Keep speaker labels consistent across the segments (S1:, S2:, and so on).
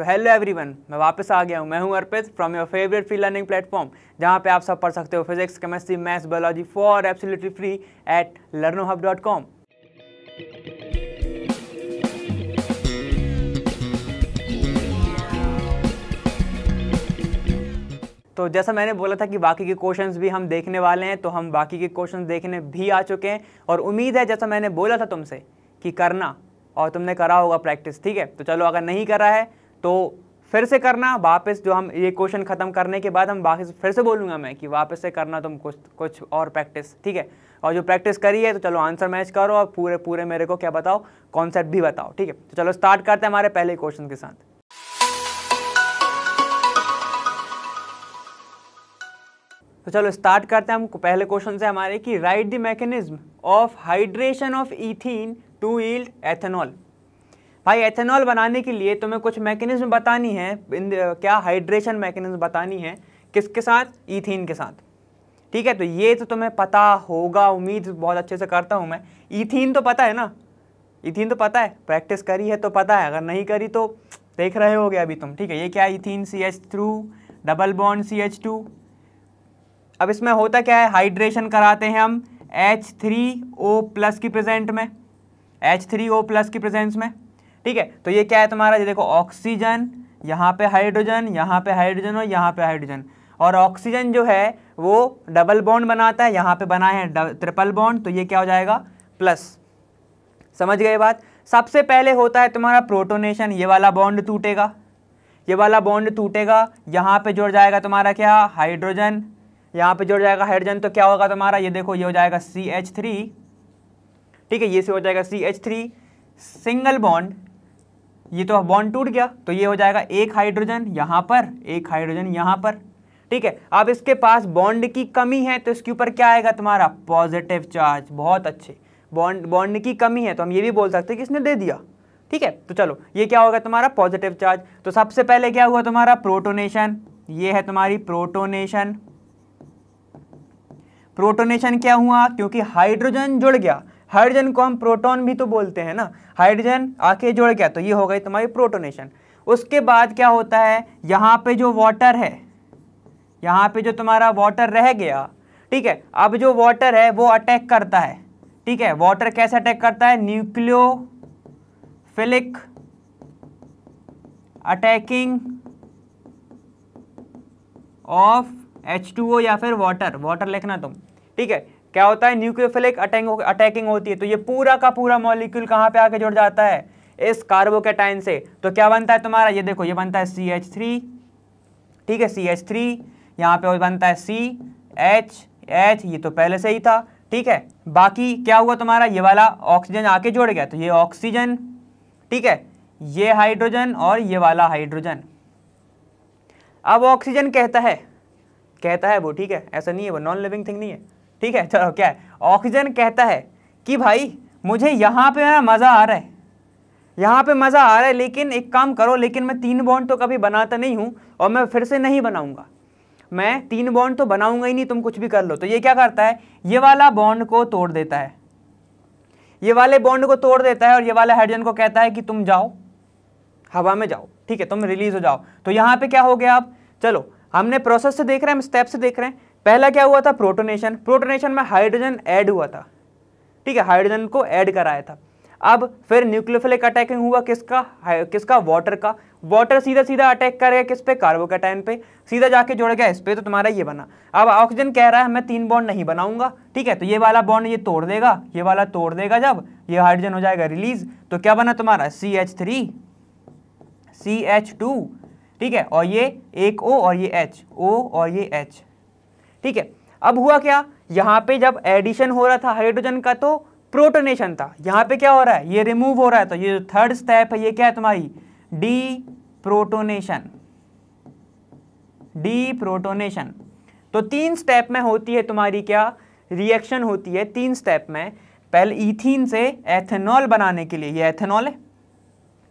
S1: तो hello everyone मैं वापस आ गया हूँ मैं हूँ Arpit from your favourite free learning platform जहाँ पे आप सब पढ़ सकते हो physics chemistry maths biology for absolutely free at Learnohub dot com तो जैसा मैंने बोला था कि बाकी के क्वेश्चंस भी हम देखने वाले हैं तो हम बाकी के क्वेश्चंस देखने भी आ चुके हैं और उम्मीद है जैसा मैंने बोला था तुमसे कि करना और तुमने करा होगा प्रैक्टिस ठीक है तो चलो अगर नहीं करा है तो फिर से करना वापस जो हम ये क्वेश्चन ख़त्म करने के बाद हम बाकी फिर से बोलूँगा मैं कि वापस से करना तुम कुछ कुछ और प्रैक्टिस ठीक है और जो प्रैक्टिस करी है तो चलो आंसर मैच करो और पूरे पूरे मेरे को क्या बताओ कॉन्सेप्ट भी बताओ ठीक है तो चलो स्टार्ट करते हैं हमारे पहले क्वेश्चन के साथ तो चलो स्टार्ट करते हैं हम पहले क्वेश्चन से हमारे कि write the mechanism of hydration of ethene to yield ethanol भाई एथेनॉल बनाने के लिए तुम्हें कुछ मैकेनिज्म बतानी है क्या हाइड्रेशन मैकेनिज्म बतानी है किसके साथ ईथीन के साथ ठीक है तो ये तो तुम्हें पता होगा उम्मीद बहुत अच्छे से करता हूँ मैं ईथीन तो पता है ना ईथीन तो पता है प्रैक्टिस करी है तो पता है अगर नहीं करी तो देख रहे हो अभी तुम ठीक है ये क्या ethene C H through double bond C H two अब इसमें होता क्या है हाइड्रेशन कराते हैं हम एच थ्री ओ प्लस की प्रेजेंट में एच थ्री ओ प्लस की प्रेजेंस में ठीक है तो ये क्या है तुम्हारा ये देखो ऑक्सीजन यहाँ पे हाइड्रोजन यहाँ पे हाइड्रोजन और यहाँ पे हाइड्रोजन और ऑक्सीजन जो है वो डबल बॉन्ड बनाता है यहाँ पे बना है ट्रिपल बॉन्ड तो ये क्या हो जाएगा प्लस समझ गए बात सबसे पहले होता है तुम्हारा प्रोटोनेशन ये वाला बॉन्ड टूटेगा ये वाला बॉन्ड टूटेगा यहाँ पे जुड़ जाएगा तुम्हारा क्या हाइड्रोजन यहाँ पे जुड़ जाएगा हाइड्रोजन तो क्या होगा तुम्हारा ये देखो ये हो जाएगा सी एच थ्री ठीक है ये से हो जाएगा C H three single bond ये तो बॉन्ड टूट गया तो ये हो जाएगा एक हाइड्रोजन यहाँ पर एक हाइड्रोजन यहाँ पर ठीक है अब इसके पास बॉन्ड की कमी है तो इसके ऊपर क्या आएगा तुम्हारा पॉजिटिव चार्ज बहुत अच्छे बॉन्ड बॉन्ड की कमी है तो हम ये भी बोल सकते हैं कि इसने दे दिया ठीक है तो चलो ये क्या होगा तुम्हारा पॉजिटिव चार्ज तो सबसे पहले क्या हुआ तुम्हारा प्रोटोनेशन ये है तुम्हारी प्रोटोनेशन प्रोटोनेशन क्या हुआ क्योंकि हाइड्रोजन जुड़ गया हाइड्रोजन को हम प्रोटॉन भी तो बोलते हैं ना हाइड्रोजन आके जोड़ गया तो ये हो गई तुम्हारी प्रोटोनेशन उसके बाद क्या होता है यहाँ पे जो वाटर है यहाँ पे जो तुम्हारा वाटर रह गया ठीक है अब जो वाटर है वो अटैक करता है ठीक है वाटर कैसे अटैक करता है nucleo philic attacking of H2O या फिर वाटर वाटर लिखना तुम ठीक है क्या होता है न्यूक्लियोफिलिक अटैकिंग होती है तो ये पूरा का पूरा मॉलिक्यूल कहाँ पे आके जुड़ जाता है इस कार्बोकेटाइन से तो क्या बनता है तुम्हारा ये देखो ये बनता है सी एच थ्री ठीक है सी एच थ्री यहाँ पे बनता है सी एच एच ये तो पहले से ही था ठीक है बाकी क्या हुआ तुम्हारा ये वाला ऑक्सीजन आके जोड़ गया तो ये ऑक्सीजन ठीक है ये हाइड्रोजन और ये वाला हाइड्रोजन अब ऑक्सीजन कहता है कहता है वो ठीक है ऐसा नहीं है वो नॉन लिविंग थिंग नहीं है ठीक है चलो क्या है ऑक्सीजन कहता है कि भाई मुझे यहाँ पे मज़ा आ रहा है यहाँ पे मज़ा आ रहा है लेकिन एक काम करो लेकिन मैं तीन बॉन्ड तो कभी बनाता नहीं हूँ और मैं फिर से नहीं बनाऊँगा मैं तीन बॉन्ड तो बनाऊँगा ही नहीं तुम कुछ भी कर लो तो ये क्या करता है ये वाला बॉन्ड को तोड़ देता है ये वाले बॉन्ड को तोड़ देता है और ये वाला हाइड्रोजन को कहता है कि तुम जाओ हवा में जाओ ठीक है तुम रिलीज हो जाओ तो यहाँ पर क्या हो गया आप चलो हमने प्रोसेस से देख रहे हैं हम स्टेप से देख रहे हैं पहला क्या हुआ था प्रोटोनेशन प्रोटोनेशन में हाइड्रोजन ऐड हुआ था ठीक है हाइड्रोजन को ऐड कराया था अब फिर न्यूक्लियोफिलिक अटैकिंग हुआ किसका किसका वाटर का वाटर सीधा सीधा अटैक करेगा किस पे कार्बोकेटाइन पे सीधा जाके जोड़ गया इस पर तो तुम्हारा ये बना अब ऑक्सीजन कह रहा है मैं तीन बॉन्ड नहीं बनाऊंगा ठीक है तो ये वाला बॉन्ड ये तोड़ देगा ये वाला तोड़ देगा जब ये हाइड्रोजन हो जाएगा रिलीज तो क्या बना तुम्हारा C H three C H two ठीक है और ये एक ओ और ये एच ओ और ये एच ठीक है अब हुआ क्या यहाँ पे जब एडिशन हो रहा था हाइड्रोजन का तो प्रोटोनेशन था यहाँ पे क्या हो रहा है ये रिमूव हो रहा है तो ये थर्ड स्टेप है ये क्या है तुम्हारी डी प्रोटोनेशन डी प्रोटोनेशन तो तीन स्टेप में होती है तुम्हारी क्या रिएक्शन होती है तीन स्टेप में पहले इथिन से एथेनॉल बनाने के लिए ये एथेनॉल है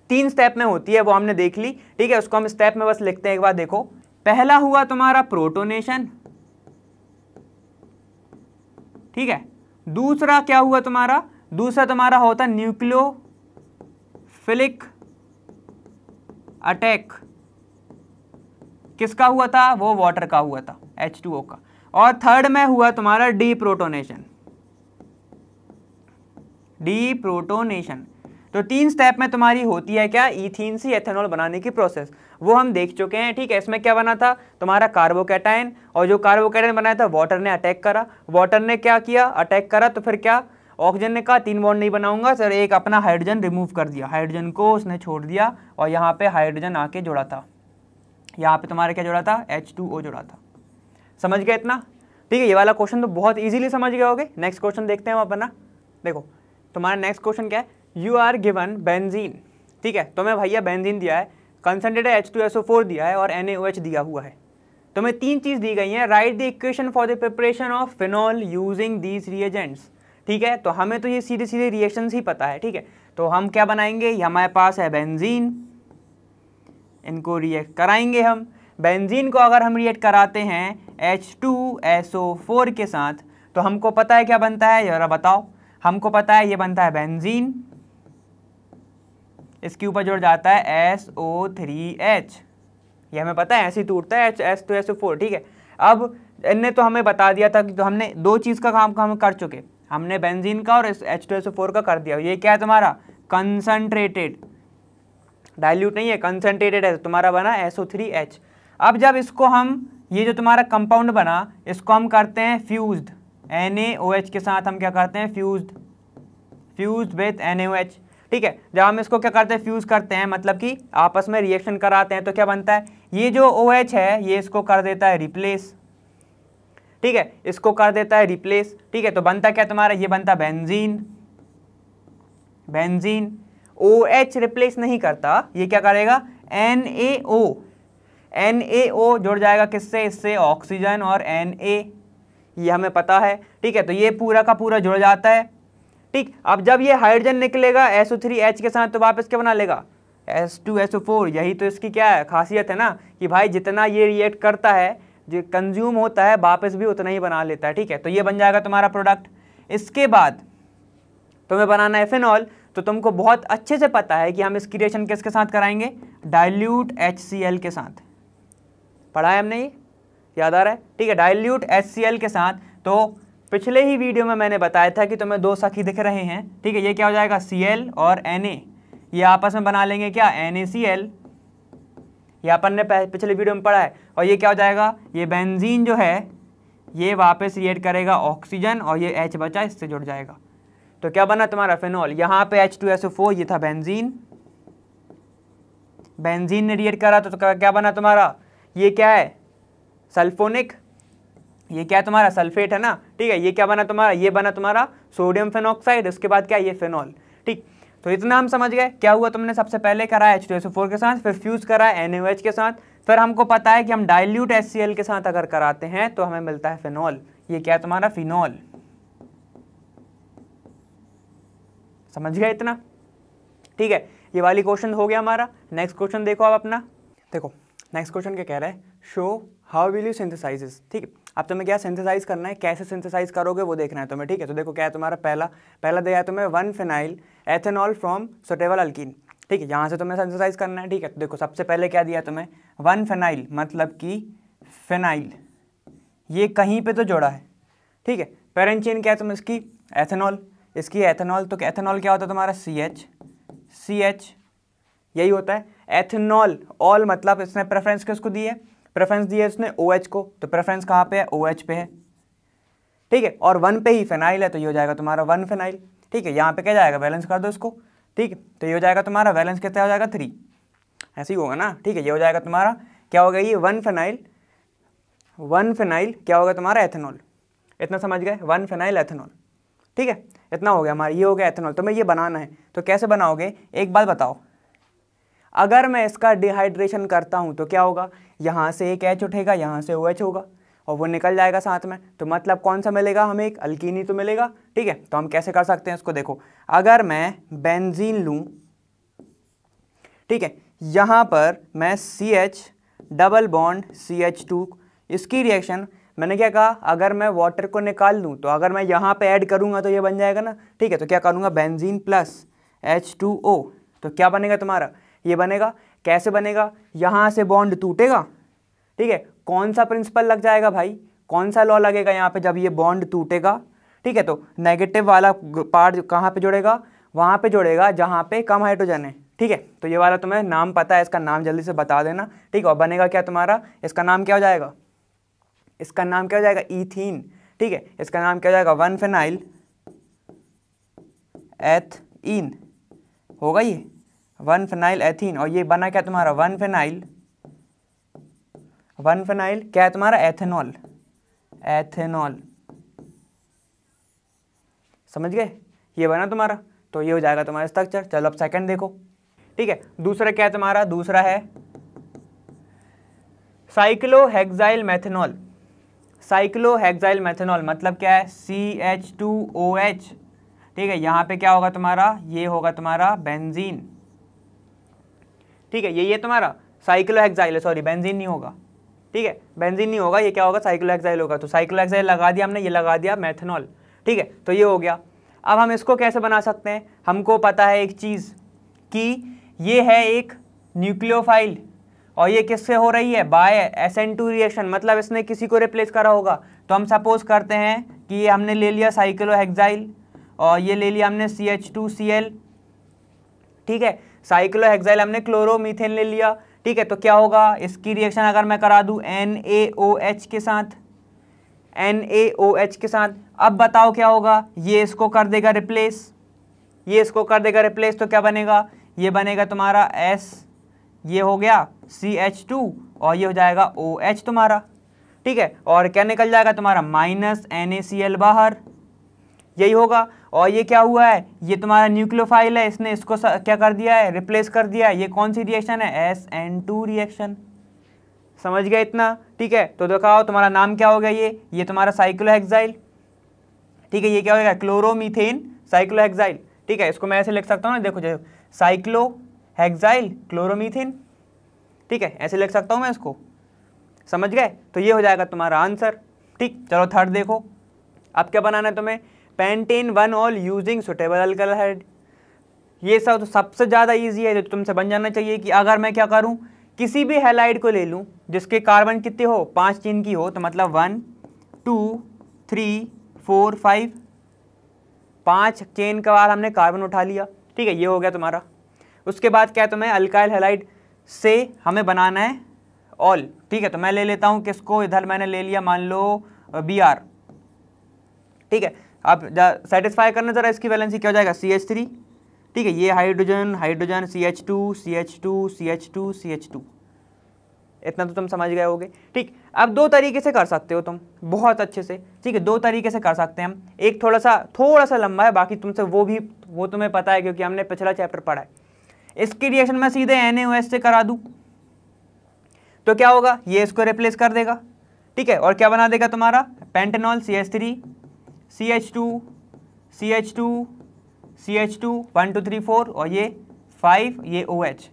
S1: तीन स्टेप में होती है वो हमने देख ली ठीक है उसको हम स्टेप में बस लिखते हैं एक बार देखो पहला हुआ तुम्हारा प्रोटोनेशन ठीक है दूसरा क्या हुआ तुम्हारा दूसरा तुम्हारा होता न्यूक्लियोफिलिक अटैक किसका हुआ था वो वाटर का हुआ था H2O का और थर्ड में हुआ तुम्हारा डी प्रोटोनेशन डी प्रोटोनेशन तो तीन स्टेप में तुम्हारी होती है क्या इथीन सी एथेनॉल बनाने की प्रोसेस वो हम देख चुके हैं ठीक है इसमें क्या बना था तुम्हारा कार्बोकेटाइन और जो कार्बोकेटाइन बनाया था वाटर ने अटैक करा वाटर ने क्या किया अटैक करा तो फिर क्या ऑक्सीजन ने कहा तीन बॉन्ड नहीं बनाऊंगा सर एक अपना हाइड्रोजन रिमूव कर दिया हाइड्रोजन को उसने छोड़ दिया और यहाँ पे हाइड्रोजन आके जोड़ा था यहाँ पे तुम्हारा क्या जोड़ा था एच टू ओ जोड़ा था समझ गया इतना ठीक है ये वाला क्वेश्चन तो बहुत इजीली समझ गए होगे नेक्स्ट क्वेश्चन देखते हैं हम अपना देखो तुम्हारा नेक्स्ट क्वेश्चन क्या है यू आर गिवन बेंजीन ठीक है तुम्हें भैया बेंजीन दिया है concentrated H two S O four दिया है और एन ए ओ एच दिया हुआ है तो हमें तीन चीज़ दी गई हैं write the equation for the preparation of phenol using these reagents ठीक है तो हमें तो ये सीधे सीधे रिएक्शन ही पता है ठीक है तो हम क्या बनाएंगे हमारे पास है बेंजीन इनको रिएक्ट कराएंगे हम बेंजीन को अगर हम रिएक्ट कराते हैं H two S O four के साथ तो हमको पता है क्या बनता है जरा बताओ हमको पता है ये बनता है बेंजीन इसके ऊपर जुड़ जाता है एस ओ थ्री एच ये हमें पता है ऐसे ही टूटता है H S two S O four ठीक है अब इनने तो हमें बता दिया था कि तो हमने दो चीज़ का काम हम कर चुके हमने बेंजीन का और H two S O four का कर दिया ये क्या है तुम्हारा कंसनट्रेटेड डाइल्यूट नहीं है कंसनट्रेटेड है तो तुम्हारा बना एस ओ थ्री एच अब जब इसको हम ये जो तुम्हारा कंपाउंड बना इसको हम करते हैं fused N A O H के साथ हम क्या करते हैं fused fused with N A O H ठीक है जब हम इसको क्या करते हैं फ्यूज़ करते हैं मतलब कि आपस में रिएक्शन कराते हैं तो क्या बनता है ये जो ओ OH है ये इसको कर देता है रिप्लेस ठीक है इसको कर देता है रिप्लेस ठीक है तो बनता क्या तुम्हारा ये बनता benzene benzene O H replace नहीं करता ये क्या करेगा N A O N A ओ जुड़ जाएगा किससे इससे ऑक्सीजन और एन ए ये हमें पता है ठीक है तो ये पूरा का पूरा जुड़ जाता है ठीक अब जब ये हाइड्रोजन निकलेगा एसओ थ्री एच के साथ तो वापस क्या बना लेगा S two S O four यही तो इसकी क्या है खासियत है ना कि भाई जितना ये रिएक्ट करता है जो कंज्यूम होता है वापस भी उतना ही बना लेता है ठीक है तो ये बन जाएगा तुम्हारा प्रोडक्ट इसके बाद तुम्हें बनाना है फिनॉल तो तुमको बहुत अच्छे से पता है कि हम इस क्रिएशन किसके साथ कराएंगे डाइल्यूट एच के साथ पढ़ा है हमने ये याद आ रहा है ठीक है डाइल्यूट एच के साथ तो पिछले ही वीडियो में मैंने बताया था कि तुम्हें दो सखी दिख रहे हैं ठीक है ये क्या हो जाएगा सी एल और एन ए ये आपस में बना लेंगे क्या एन ए सी एल ये अपन ने पिछले वीडियो में पढ़ा है और ये क्या हो जाएगा ये बेंजीन जो है ये वापस रिएट करेगा ऑक्सीजन और ये एच बचा इससे जुड़ जाएगा तो क्या बना तुम्हारा फिनॉल यहाँ पे एच टू एस फोर ये था बेंजीन बेंजीन ने रिएट करा तो क्या बना तुम्हारा ये क्या है सल्फोनिक ये क्या तुम्हारा सल्फेट है ना ठीक है ये क्या बना तुम्हारा ये बना तुम्हारा सोडियम फेनोक्साइड उसके बाद क्या ये फेनॉल ठीक तो इतना हम समझ गए क्या हुआ तुमने सबसे पहले करा एच के साथ फिर फ्यूज़ करा एन के साथ फिर हमको पता है कि हम डाइल्यूट एल के साथ अगर कराते हैं तो हमें मिलता है फिनॉल ये क्या है तुम्हारा फिनॉल समझ गया इतना ठीक है ये वाली क्वेश्चन हो गया हमारा नेक्स्ट क्वेश्चन देखो आप अपना देखो नेक्स्ट क्वेश्चन क्या कह रहा है show how will you synthesises ठीक है अब तुम्हें क्या सिंथेसाइज करना है कैसे सिंथेसाइज करोगे वो देखना है तुम्हें ठीक है तो देखो क्या है तुम्हारा पहला पहला दिया है तुम्हें one phenyl ethanol from suitable alkene ठीक है यहाँ से तुम्हें सिंथेसाइज करना है ठीक है तो देखो सबसे पहले क्या दिया तुम्हें वन फिनाइल मतलब कि फिनाइल ये कहीं पर तो जोड़ा है ठीक है पेरेंचिन क्या है तुम इसकी एथेनॉल इसकी एथेनॉल तो एथेनॉल क्या होता है तुम्हारा सी एच सी एच यही होता है एथेनॉल ऑल मतलब इसने प्रेफरेंस किसको दी है प्रेफरेंस दिया है उसने ओ OH को तो प्रेफरेंस कहाँ पे है ओ OH पे है ठीक है और वन पे ही फेनाइल है तो ये हो जाएगा तुम्हारा वन फेनाइल ठीक है यहाँ पे क्या जाएगा बैलेंस कर दो इसको ठीक है तो ये हो जाएगा तुम्हारा बैलेंस कितना हो जाएगा थ्री ऐसे ही होगा ना ठीक है ये हो जाएगा तुम्हारा क्या होगा ये वन फेनाइल वन फेनाइल क्या होगा तुम्हारा एथेनॉल इतना समझ गए वन फेनाइल एथेनॉल ठीक है इतना हो गया हमारा ये हो गया एथेनॉल तुम्हें ये बनाना है तो कैसे बनाओगे एक बात बताओ अगर मैं इसका डिहाइड्रेशन करता हूँ तो क्या होगा यहाँ से एक एच उठेगा यहाँ से ओ एच होगा और वो निकल जाएगा साथ में तो मतलब कौन सा मिलेगा हमें एक अल्किनी तो मिलेगा ठीक है तो हम कैसे कर सकते हैं इसको देखो अगर मैं बेंजीन लूँ ठीक है यहाँ पर मैं C H double bond C H two इसकी रिएक्शन मैंने क्या कहा अगर मैं वाटर को निकाल लूँ तो अगर मैं यहाँ पे ऐड करूँगा तो ये बन जाएगा ना ठीक है तो क्या करूँगा benzene plus H two O तो क्या बनेगा तुम्हारा ये बनेगा कैसे बनेगा यहाँ से बॉन्ड टूटेगा ठीक है कौन सा प्रिंसिपल लग जाएगा भाई कौन सा लॉ लगेगा यहाँ पे जब ये बॉन्ड टूटेगा ठीक है तो नेगेटिव वाला पार्ट कहाँ पे जुड़ेगा वहाँ पे जुड़ेगा जहाँ पे कम हाइड्रोजन है ठीक है तो ये वाला तुम्हें नाम पता है इसका नाम जल्दी से बता देना ठीक है और बनेगा क्या तुम्हारा इसका नाम क्या हो जाएगा इसका नाम क्या हो जाएगा ईथीन ठीक है इसका नाम क्या हो जाएगा वन फिनाइल एथ इन होगा ये वन फिनाइल एथीन और ये बना क्या तुम्हारा वन फिनाइल वन फिनाइल क्या है तुम्हारा एथेनॉल एथेनॉल समझ गए ये बना तुम्हारा तो ये हो जाएगा तुम्हारा स्ट्रक्चर चलो अब सेकंड देखो ठीक है दूसरा क्या है तुम्हारा दूसरा है साइक्लोहेक्साइल मैथेनॉल साइक्लोहेक्साइल मैथेनॉल मतलब क्या है C H two O H ठीक है यहाँ पे क्या होगा तुम्हारा ये होगा तुम्हारा बेंजीन ठीक है ये ये तुम्हारा साइक्लो है सॉरी बेंजीन नहीं होगा ठीक है बेंजीन नहीं होगा ये क्या होगा साइक्लो एक्साइल होगा तो साइक्लो एक्साइल लगा दिया हमने ये लगा दिया मैथनॉल ठीक है तो ये हो गया अब हम इसको कैसे बना सकते हैं हमको पता है एक चीज़ कि ये है एक न्यूक्लियोफाइल और ये किससे हो रही है by S N two reaction मतलब इसने किसी को रिप्लेस करा होगा तो हम सपोज करते हैं कि ये हमने ले लिया साइक्लो और ये ले लिया हमने C H two C L ठीक है साइक्लोहेक्साइल हमने क्लोरोमीथेन ले लिया ठीक है तो क्या होगा इसकी रिएक्शन अगर मैं करा दूं एच के साथ एन ए ओ एच के साथ अब बताओ क्या होगा ये इसको कर देगा रिप्लेस ये इसको कर देगा रिप्लेस तो क्या बनेगा ये बनेगा तुम्हारा एस ये हो गया सी एच टू और ये हो जाएगा ओ एच तुम्हारा ठीक है और क्या निकल जाएगा तुम्हारा minus N A C L बाहर यही होगा और ये क्या हुआ है ये तुम्हारा न्यूक्लियोफाइल है इसने इसको क्या कर दिया है रिप्लेस कर दिया है ये कौन सी रिएक्शन है एस एन टू रिएक्शन समझ गया इतना ठीक है तो दिखाओ तुम्हारा नाम क्या हो गया ये ये तुम्हारा साइक्लोहेक्साइल ठीक है ये क्या होगा क्लोरोमीथेन साइक्लोहेक्साइल ठीक है इसको मैं ऐसे लिख सकता हूँ ना देखो जैसे साइक्लो हेक्साइल क्लोरोमीथेन ठीक है ऐसे लिख सकता हूँ मैं इसको समझ गए तो ये हो जाएगा तुम्हारा आंसर ठीक चलो थर्ड देखो अब क्या बनाना है तुम्हें pentane one ol using suitable head ये सब तो सबसे ज़्यादा ईजी है जो तुमसे बन जाना चाहिए कि अगर मैं क्या करूँ किसी भी हेलाइड को ले लूँ जिसके कार्बन कितने हो पाँच चीन की हो तो मतलब one two three four five पाँच चेन के बाद हमने कार्बन उठा लिया ठीक है ये हो गया तुम्हारा उसके बाद क्या है तुम्हें अल्काइल हेलाइड से हमें बनाना है ऑल ठीक है तो मैं ले लेता हूँ किसको इधर मैंने ले लिया मान लो बी आर ठीक है आप सेटिस्फाई करना ज़रा इसकी वैलेंसी क्या हो जाएगा सी एच थ्री ठीक है ये hydrogen hydrogen C H two C H two C H two C H two इतना तो तुम समझ गए होगे ठीक अब दो तरीके से कर सकते हो तुम बहुत अच्छे से ठीक है दो तरीके से कर सकते हैं हम एक थोड़ा सा थोड़ा सा लंबा है बाकी तुमसे वो भी वो तुम्हें पता है क्योंकि हमने पिछला चैप्टर पढ़ा है इसकी रिएक्शन मैं सीधे एन से करा दूँ तो क्या होगा ये इसको रिप्लेस कर देगा ठीक है और क्या बना देगा तुम्हारा pentanol C S three C H two C H two C H two one two three four और ये फाइव ये ओ एच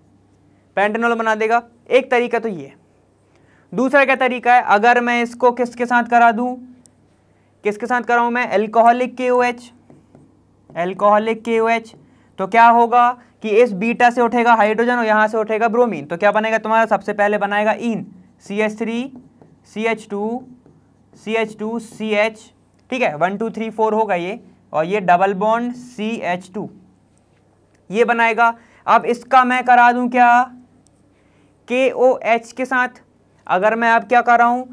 S1: पेंटेनॉल बना देगा एक तरीका तो ये दूसरा क्या तरीका है अगर मैं इसको किसके साथ करा दूं किसके साथ कराऊं मैं एल्कोहलिक के ओ एच एल्कोहलिक के ओ एच तो क्या होगा कि इस बीटा से उठेगा हाइड्रोजन और यहाँ से उठेगा ब्रोमीन तो क्या बनेगा तुम्हारा सबसे पहले बनाएगा इन C H three C H two C H two C H ठीक है वन टू थ्री फोर होगा ये और ये double bond C H two ये बनाएगा अब इसका मैं करा दूं क्या के ओ एच के साथ अगर मैं अब क्या कर रहा हूँ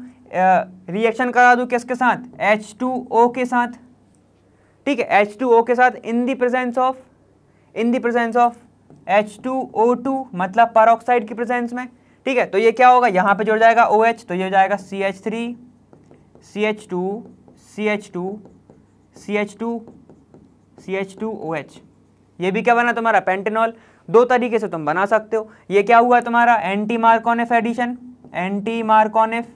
S1: रिएक्शन करा दूं किसके साथ एच टू ओ के साथ ठीक है एच टू ओ के साथ in the presence of in the presence of H two O two मतलब परऑक्साइड की प्रेजेंस में ठीक है तो ये क्या होगा यहाँ पे जुड़ जाएगा ओ OH, एच तो ये हो जाएगा C H three C H two C H two C H two C H two O H ये भी क्या बना तुम्हारा पेंटेनॉल दो तरीके से तुम बना सकते हो ये क्या हुआ तुम्हारा anti Markovnikov addition anti Markovnikov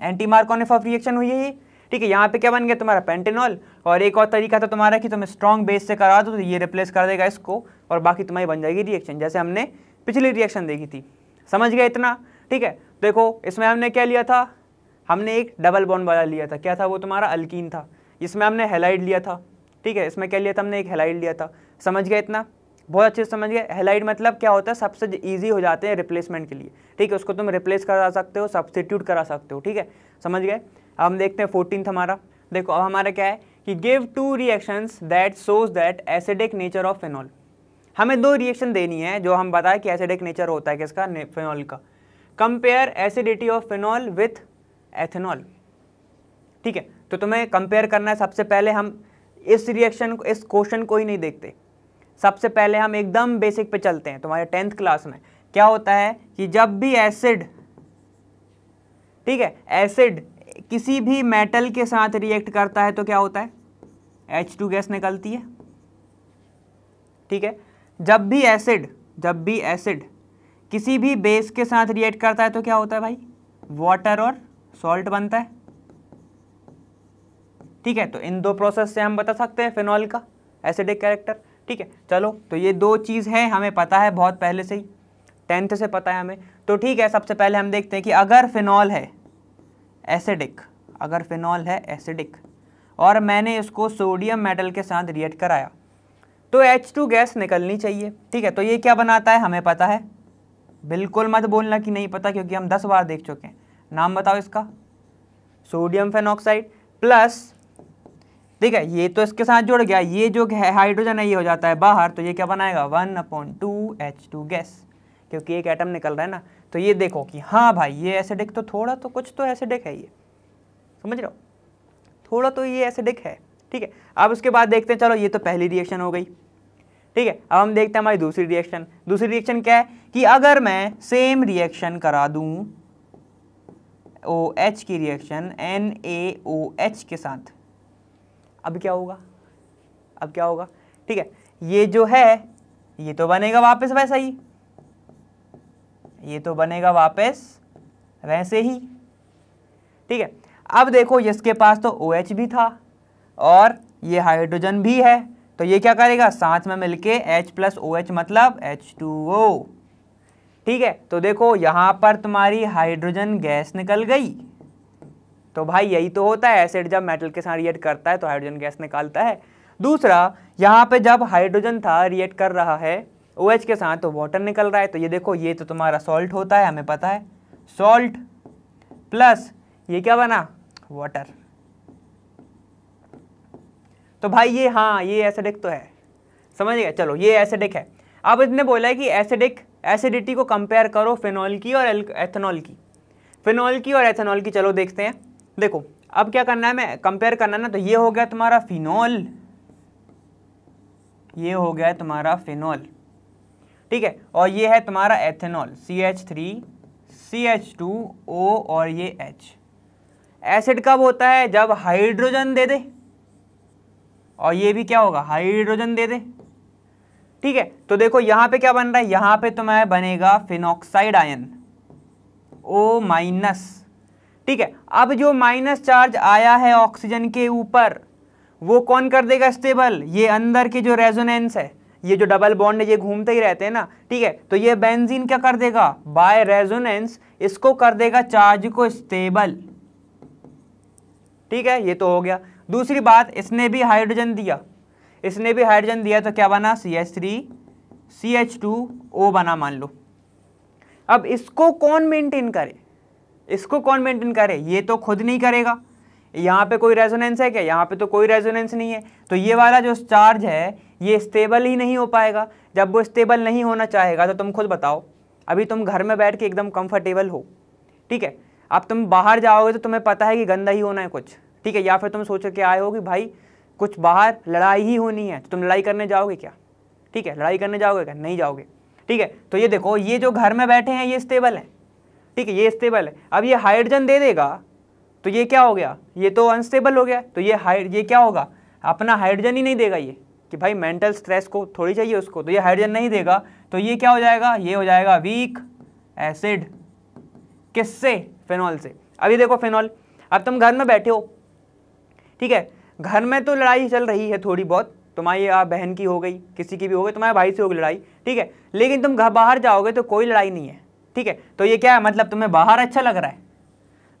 S1: anti Markovnikov of reaction हुई है ठीक है यहाँ पे क्या बन गया तुम्हारा पेंटेनॉल और एक और तरीका था तुम्हारा कि तुम्हें स्ट्रॉन्ग बेस से करा दो तो ये रिप्लेस कर देगा इसको और बाकी तुम्हारी बन जाएगी रिएक्शन जैसे हमने पिछली रिएक्शन देखी थी समझ गया इतना ठीक है देखो इसमें हमने क्या लिया था हमने एक डबल बॉन्ड वाला लिया था क्या था वो तुम्हारा अल्किन था इसमें हमने हेलाइड लिया था ठीक है इसमें क्या लिया था हमने एक हेलाइड लिया था समझ गया इतना बहुत अच्छे से समझ गए हेलाइड मतलब क्या होता है सबसे ईजी हो जाते हैं रिप्लेसमेंट के लिए ठीक है उसको तुम रिप्लेस करा सकते हो सब्सटीट्यूट करा सकते हो ठीक है समझ गए अब हम देखते हैं फोर्टीन हमारा देखो अब हमारा क्या है कि give two reactions that shows that acidic nature of phenol हमें दो रिएक्शन देनी है जो हम बताए कि एसिडिक नेचर होता है किसका फेनॉल का compare acidity of phenol with ethanol ठीक है तो तुम्हें कंपेयर करना है सबसे पहले हम इस रिएक्शन इस क्वेश्चन को ही नहीं देखते सबसे पहले हम एकदम बेसिक पे चलते हैं तुम्हारे टेंथ क्लास में क्या होता है कि जब भी एसिड ठीक है एसिड किसी भी मेटल के साथ रिएक्ट करता है तो क्या होता है एच टू गैस निकलती है ठीक है जब भी एसिड जब भी एसिड किसी भी बेस के साथ रिएक्ट करता है तो क्या होता है भाई वाटर और सॉल्ट बनता है ठीक है तो इन दो प्रोसेस से हम बता सकते हैं फिनॉल का एसिडिक कैरेक्टर ठीक है चलो तो ये दो चीज़ है हमें पता है बहुत पहले से ही टेंथ से पता है हमें तो ठीक है सबसे पहले हम देखते हैं कि अगर फिनॉल है एसिडिक अगर फिनॉल है एसिडिक और मैंने इसको सोडियम मेटल के साथ रिएक्ट कराया तो H2 गैस निकलनी चाहिए ठीक है तो ये क्या बनाता है हमें पता है बिल्कुल मत बोलना कि नहीं पता क्योंकि हम दस बार देख चुके हैं नाम बताओ इसका सोडियम फेनोक्साइड प्लस ठीक है ये तो इसके साथ जुड़ गया ये जो है हाइड्रोजन है ये हो जाता है बाहर तो ये क्या बनाएगा one upon two H two gas क्योंकि एक एटम निकल रहा है ना तो ये देखो कि हाँ भाई ये एसिडिक तो थोड़ा तो कुछ तो एसिडिक है ये समझ रहे हो थोड़ा तो ये एसिडिक है ठीक है अब उसके बाद देखते हैं चलो ये तो पहली रिएक्शन हो गई ठीक है अब हम देखते हैं हमारी दूसरी रिएक्शन दूसरी रिएक्शन क्या है कि अगर मैं सेम रिएक्शन करा दूँ ओ एच की reaction N A O H के साथ अब क्या होगा अब क्या होगा ठीक है ये जो है ये तो बनेगा वापस वैसा ही ये तो बनेगा वापस वैसे ही ठीक है अब देखो इसके पास तो ओ OH भी था और ये हाइड्रोजन भी है तो ये क्या करेगा साथ में मिलके H प्लस ओ OH मतलब H2O ठीक है तो देखो यहां पर तुम्हारी हाइड्रोजन गैस निकल गई तो भाई यही तो होता है एसिड जब मेटल के साथ रिएक्ट करता है तो हाइड्रोजन गैस निकालता है दूसरा यहां पे जब हाइड्रोजन था रिएक्ट कर रहा है ओ OH के साथ तो वाटर निकल रहा है तो ये देखो ये तो तुम्हारा सॉल्ट होता है हमें पता है सॉल्ट प्लस ये क्या बना वाटर तो भाई ये हाँ ये एसिडिक तो है समझ गया चलो ये एसिडिक है अब इसने बोला है कि एसिडिक एसिडिटी को कंपेयर करो फिनॉल की और एथेनॉल की फिनॉल की और एथेनॉल की चलो देखते हैं देखो अब क्या करना है मैं कंपेयर करना ना तो ये हो गया तुम्हारा फिनॉल ये हो गया तुम्हारा फिनॉल ठीक है और ये है तुम्हारा ethanol C H three C H two O और ये एच एसिड कब होता है जब हाइड्रोजन दे दे और ये भी क्या होगा हाइड्रोजन दे दे ठीक है तो देखो यहां पे क्या बन रहा है यहां पे तुम्हारा तो बनेगा फिनोक्साइड आयन ओ माइनस ठीक है अब जो माइनस चार्ज आया है ऑक्सीजन के ऊपर वो कौन कर देगा स्टेबल ये अंदर की जो रेजोनेंस है ये जो डबल बॉन्ड है ये घूमते ही रहते हैं ना ठीक है तो ये बेंजीन क्या कर देगा बाय रेजोनेंस इसको कर देगा चार्ज को स्टेबल ठीक है ये तो हो गया दूसरी बात इसने भी हाइड्रोजन दिया इसने भी हाइड्रोजन दिया तो क्या बना C H three C H two O बना मान लो अब इसको कौन मेंटेन करे इसको कौन मेंटेन करे ये तो खुद नहीं करेगा यहाँ पे कोई रेजोनेंस है क्या यहाँ पे तो कोई रेजोनेंस नहीं है तो ये वाला जो चार्ज है ये स्टेबल ही नहीं हो पाएगा जब वो स्टेबल नहीं होना चाहेगा तो तुम खुद बताओ अभी तुम घर में बैठ के एकदम कंफर्टेबल हो ठीक है अब तुम बाहर जाओगे तो तुम्हें पता है कि गंदा ही होना है कुछ ठीक है या फिर तुम सोचो के आए हो कि भाई कुछ बाहर लड़ाई ही होनी है तो तुम लड़ाई करने जाओगे क्या ठीक है लड़ाई करने जाओगे क्या नहीं जाओगे ठीक है तो ये देखो ये जो घर में बैठे हैं ये स्टेबल हैं ठीक है ये स्टेबल है अब ये हाइड्रोजन दे देगा तो ये क्या हो गया ये तो अनस्टेबल हो गया तो ये हाइड ये क्या होगा अपना हाइड्रोजन ही नहीं देगा ये कि भाई मेंटल स्ट्रेस को थोड़ी चाहिए उसको तो ये हाइड्रोजन नहीं देगा तो ये क्या हो जाएगा ये हो जाएगा वीक एसिड किससे फेनॉल से अब ये देखो फेनॉल अब तुम घर में बैठे हो ठीक है घर में तो लड़ाई चल रही है थोड़ी बहुत तुम्हारी आप बहन की हो गई किसी की भी हो गई तुम्हारे भाई से होगी लड़ाई ठीक है लेकिन तुम घर बाहर जाओगे तो कोई लड़ाई नहीं है ठीक है तो ये क्या है मतलब तुम्हें बाहर अच्छा लग रहा है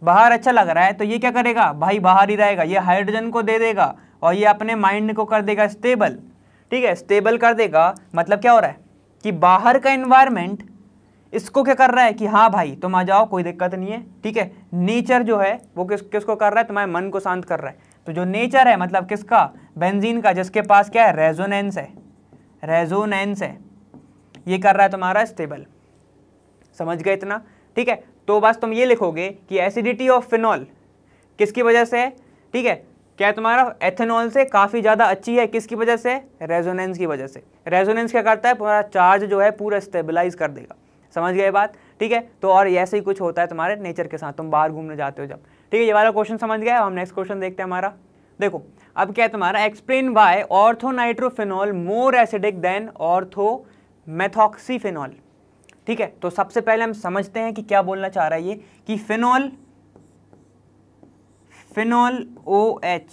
S1: बाहर अच्छा लग रहा है तो ये क्या करेगा भाई बाहर ही रहेगा ये हाइड्रोजन को दे देगा और ये अपने माइंड को कर देगा स्टेबल ठीक है स्टेबल कर देगा मतलब क्या हो रहा है कि बाहर का इन्वायरमेंट इसको क्या कर रहा है कि हाँ भाई तुम आ जाओ कोई दिक्कत नहीं है ठीक है नेचर जो है वो किस किसको कर रहा है तुम्हारे मन को शांत कर रहा है तो जो नेचर है मतलब किसका बेंजीन का जिसके पास क्या है रेजोनेंस है रेजोनेंस है ये कर रहा है तुम्हारा स्टेबल समझ गए इतना ठीक है तो बस तुम ये लिखोगे कि एसिडिटी ऑफ फिनॉल किसकी वजह से है ठीक है क्या तुम्हारा एथेनॉल से काफ़ी ज़्यादा अच्छी है किसकी वजह से रेजोनेंस की वजह से रेजोनेंस क्या करता है तुम्हारा चार्ज जो है पूरा स्टेबलाइज कर देगा समझ गए बात ठीक है तो और ऐसे ही कुछ होता है तुम्हारे नेचर के साथ तुम बाहर घूमने जाते हो जब ठीक है ये वाला क्वेश्चन समझ गया हम नेक्स्ट क्वेश्चन देखते हैं हमारा देखो अब क्या है तुम्हारा explain why orthonitrophenol more acidic than orthomethoxyphenol ठीक है तो सबसे पहले हम समझते हैं कि क्या बोलना चाह रहा है ये कि फिनॉल फिनॉल ओ एच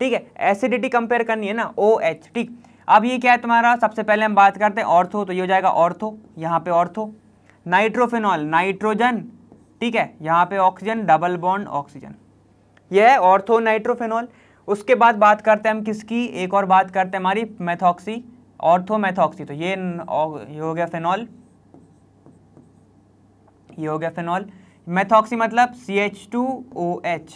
S1: ठीक है एसिडिटी कंपेयर करनी है ना ओ एच ठीक अब ये क्या है तुम्हारा सबसे पहले हम बात करते हैं ऑर्थो तो ये हो जाएगा ऑर्थो यहां पे ऑर्थो नाइट्रोफिनॉल नाइट्रोजन ठीक है यहाँ पे ऑक्सीजन डबल बॉन्ड ऑक्सीजन यह है ऑर्थो नाइट्रोफेनॉल उसके बाद बात करते हैं हम किसकी एक और बात करते हैं हमारी मैथॉक्सी ऑर्थो मैथॉक्सी तो ये हो गया फेनॉल ये हो गया फेनॉल मैथॉक्सी मतलब C H two O H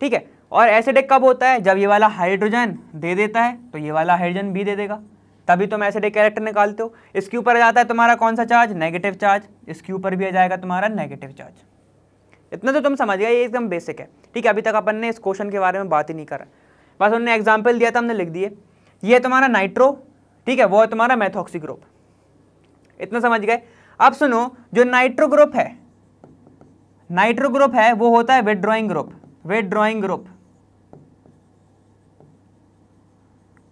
S1: ठीक है और एसिडिक कब होता है जब ये वाला हाइड्रोजन दे देता है तो ये वाला हाइड्रोजन भी दे देगा तभी तुम एसिडिक कैरेक्टर निकालते हो इसके ऊपर जाता है तुम्हारा कौन सा चार्ज नेगेटिव चार्ज इसके ऊपर भी आ जाएगा तुम्हारा नेगेटिव चार्ज इतना तो तुम समझ गए ये एकदम बेसिक है ठीक है अभी तक अपन ने इस क्वेश्चन के बारे में बात ही नहीं करा बस उन्होंने एग्जाम्पल दिया था हमने लिख दिए ये तुम्हारा नाइट्रो ठीक है वो है तुम्हारा मैथॉक्सी ग्रुप इतना समझ गए अब सुनो जो नाइट्रो ग्रुप है नाइट्रो ग्रुप है वो होता है withdrawing group with group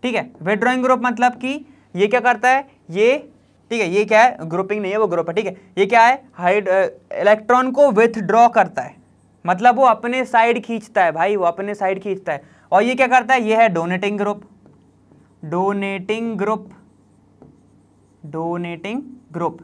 S1: ठीक है विड्रॉइंग ग्रुप मतलब कि ये क्या करता है ये ठीक है ये क्या है ग्रुपिंग नहीं है वो ग्रुप है ठीक है ये क्या है हाइड इलेक्ट्रॉन uh, को विथड्रॉ करता है मतलब वो अपने साइड खींचता है भाई वो अपने साइड खींचता है और ये क्या करता है ये है donating group donating group donating group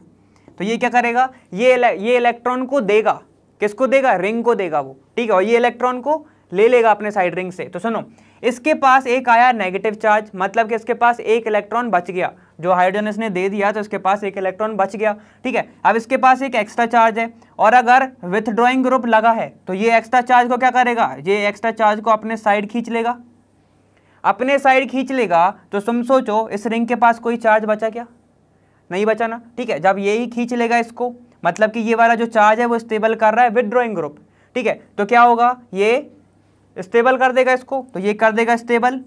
S1: तो ये क्या करेगा ये ये इलेक्ट्रॉन को देगा किसको देगा रिंग को देगा वो ठीक है और ये इलेक्ट्रॉन को ले लेगा अपने साइड रिंग से तो सुनो इसके पास एक आया नेगेटिव चार्ज मतलब कि इसके पास एक इलेक्ट्रॉन बच गया जो हाइड्रोजन इसने दे दिया तो इसके पास एक इलेक्ट्रॉन बच गया ठीक है अब इसके पास एक एक्स्ट्रा चार्ज है और अगर विथड्रॉइंग ग्रुप लगा है तो ये एक्स्ट्रा चार्ज को क्या करेगा ये एक्स्ट्रा चार्ज को अपने साइड खींच लेगा अपने साइड खींच लेगा तो तुम सोचो इस रिंग के पास कोई चार्ज बचा क्या नहीं बचा ना ठीक है जब ये ही खींच लेगा इसको मतलब कि ये वाला जो चार्ज है वो स्टेबल कर रहा है विदड्रॉइंग ग्रुप ठीक है तो क्या होगा ये स्टेबल कर देगा इसको तो ये कर देगा स्टेबल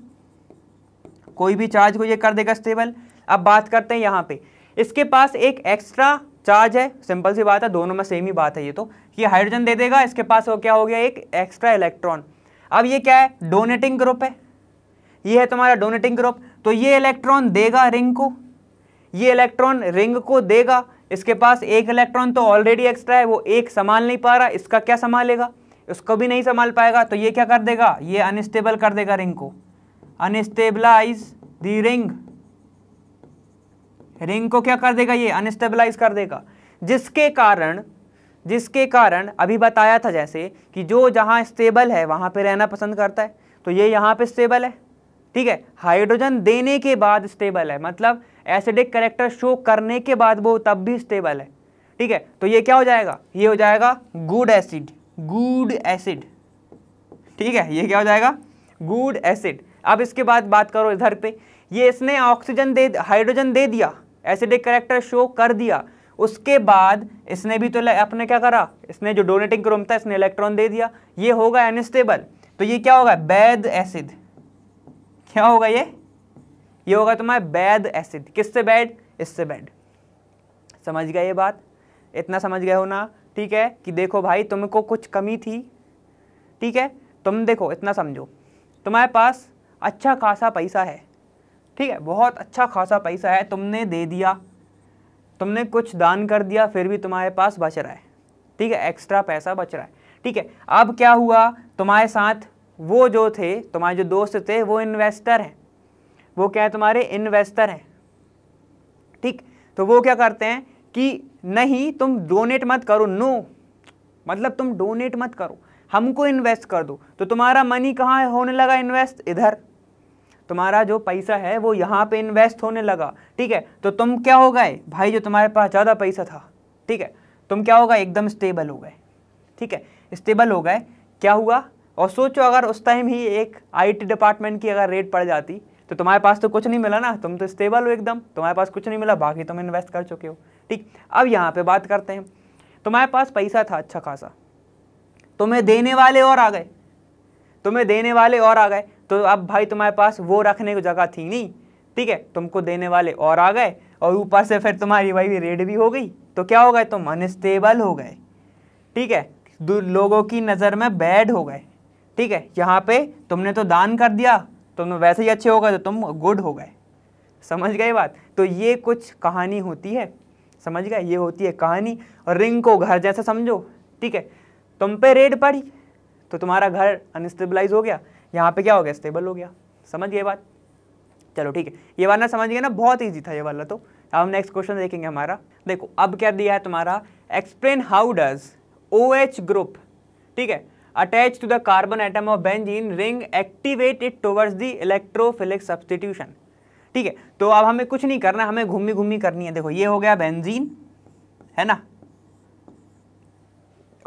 S1: कोई भी चार्ज को ये कर देगा स्टेबल अब बात करते हैं यहाँ पे इसके पास एक एक्स्ट्रा चार्ज है सिंपल सी बात है दोनों में सेम ही बात है ये तो ये हाइड्रोजन दे देगा इसके पास वो क्या हो गया एक एक्स्ट्रा इलेक्ट्रॉन अब ये क्या है डोनेटिंग ग्रुप है ये है तुम्हारा डोनेटिंग ग्रुप तो ये इलेक्ट्रॉन देगा रिंग को ये इलेक्ट्रॉन रिंग को देगा इसके पास एक इलेक्ट्रॉन तो ऑलरेडी एक्स्ट्रा है वो एक संभाल नहीं पा रहा इसका क्या संभालेगा उसको भी नहीं संभाल पाएगा तो ये क्या कर देगा ये अनस्टेबल कर देगा रिंग को अनस्टेबलाइज द रिंग रिंग को क्या कर देगा ये अनस्टेबलाइज कर देगा जिसके कारण जिसके कारण अभी बताया था जैसे कि जो जहाँ स्टेबल है वहाँ पे रहना पसंद करता है तो ये यहाँ पे स्टेबल है ठीक है हाइड्रोजन देने के बाद स्टेबल है मतलब एसिडिक करेक्टर शो करने के बाद वो तब भी स्टेबल है ठीक है तो ये क्या हो जाएगा ये हो जाएगा गुड एसिड गुड एसिड ठीक है ये क्या हो जाएगा गुड एसिड अब इसके बाद बात करो इधर पे ये इसने ऑक्सीजन दे हाइड्रोजन दे दिया एसिडिक करेक्टर शो कर दिया उसके बाद इसने भी तो अपने क्या करा इसने जो डोनेटिंग क्रोम था इसने इलेक्ट्रॉन दे दिया ये होगा अनस्टेबल तो ये क्या होगा बैद एसिड क्या होगा ये ये होगा तुम्हारा बैद एसिड किससे बैड इससे बैड समझ गया ये बात इतना समझ गए हो ना ठीक है कि देखो भाई तुमको कुछ कमी थी ठीक है तुम देखो इतना समझो तुम्हारे पास अच्छा खासा पैसा है ठीक है बहुत अच्छा खासा पैसा है तुमने दे दिया तुमने कुछ दान कर दिया फिर भी तुम्हारे पास बच रहा है ठीक है एक्स्ट्रा पैसा बच रहा है ठीक है अब क्या हुआ तुम्हारे साथ वो जो थे तुम्हारे जो दोस्त थे वो इन्वेस्टर हैं वो क्या है तुम्हारे इन्वेस्टर हैं ठीक तो वो क्या करते हैं कि नहीं तुम डोनेट मत करो नो मतलब तुम डोनेट मत करो हमको इन्वेस्ट कर दो तो तुम्हारा मनी कहाँ होने लगा इन्वेस्ट इधर तुम्हारा जो पैसा है वो यहाँ पे इन्वेस्ट होने लगा ठीक है तो तुम क्या हो गए भाई जो तुम्हारे पास ज़्यादा पैसा था ठीक है तुम क्या होगा एकदम स्टेबल हो गए ठीक है स्टेबल हो गए क्या हुआ और सोचो अगर उस टाइम ही एक आईटी डिपार्टमेंट की अगर रेट पड़ जाती तो तुम्हारे पास तो कुछ नहीं मिला ना तुम तो स्टेबल हो एकदम तुम्हारे पास कुछ नहीं मिला बाकी तुम इन्वेस्ट कर चुके हो ठीक अब यहाँ पे बात करते हैं तुम्हारे पास पैसा था अच्छा खासा तुम्हें देने वाले और आ गए तुम्हें देने वाले और आ गए तो अब भाई तुम्हारे पास वो रखने की जगह थी नहीं ठीक है तुमको देने वाले और आ गए और ऊपर से फिर तुम्हारी भाई रेड भी हो गई तो क्या हो गए तुम अनस्टेबल हो गए ठीक है लोगों की नज़र में बैड हो गए ठीक है यहाँ पे तुमने तो दान कर दिया तुम वैसे ही अच्छे हो गए तो तुम गुड हो गए समझ गए बात तो ये कुछ कहानी होती है समझ गए ये होती है कहानी और रिंग को घर जैसा समझो ठीक है तुम पे रेड पड़ी तो तुम्हारा घर अनस्टेबलाइज हो गया यहाँ पे क्या हो गया स्टेबल हो गया समझ गए बात चलो ठीक है ये वाला समझ गया ना बहुत ईजी था ये वाला तो अब नेक्स्ट क्वेश्चन देखेंगे हमारा देखो अब क्या दिया है तुम्हारा explain how does O H group ठीक है attach to the carbon atom of benzene ring activated towards the electrophilic substitution ठीक है तो अब हमें कुछ नहीं करना हमें घूमी घूमी करनी है देखो ये हो गया बेंजीन है ना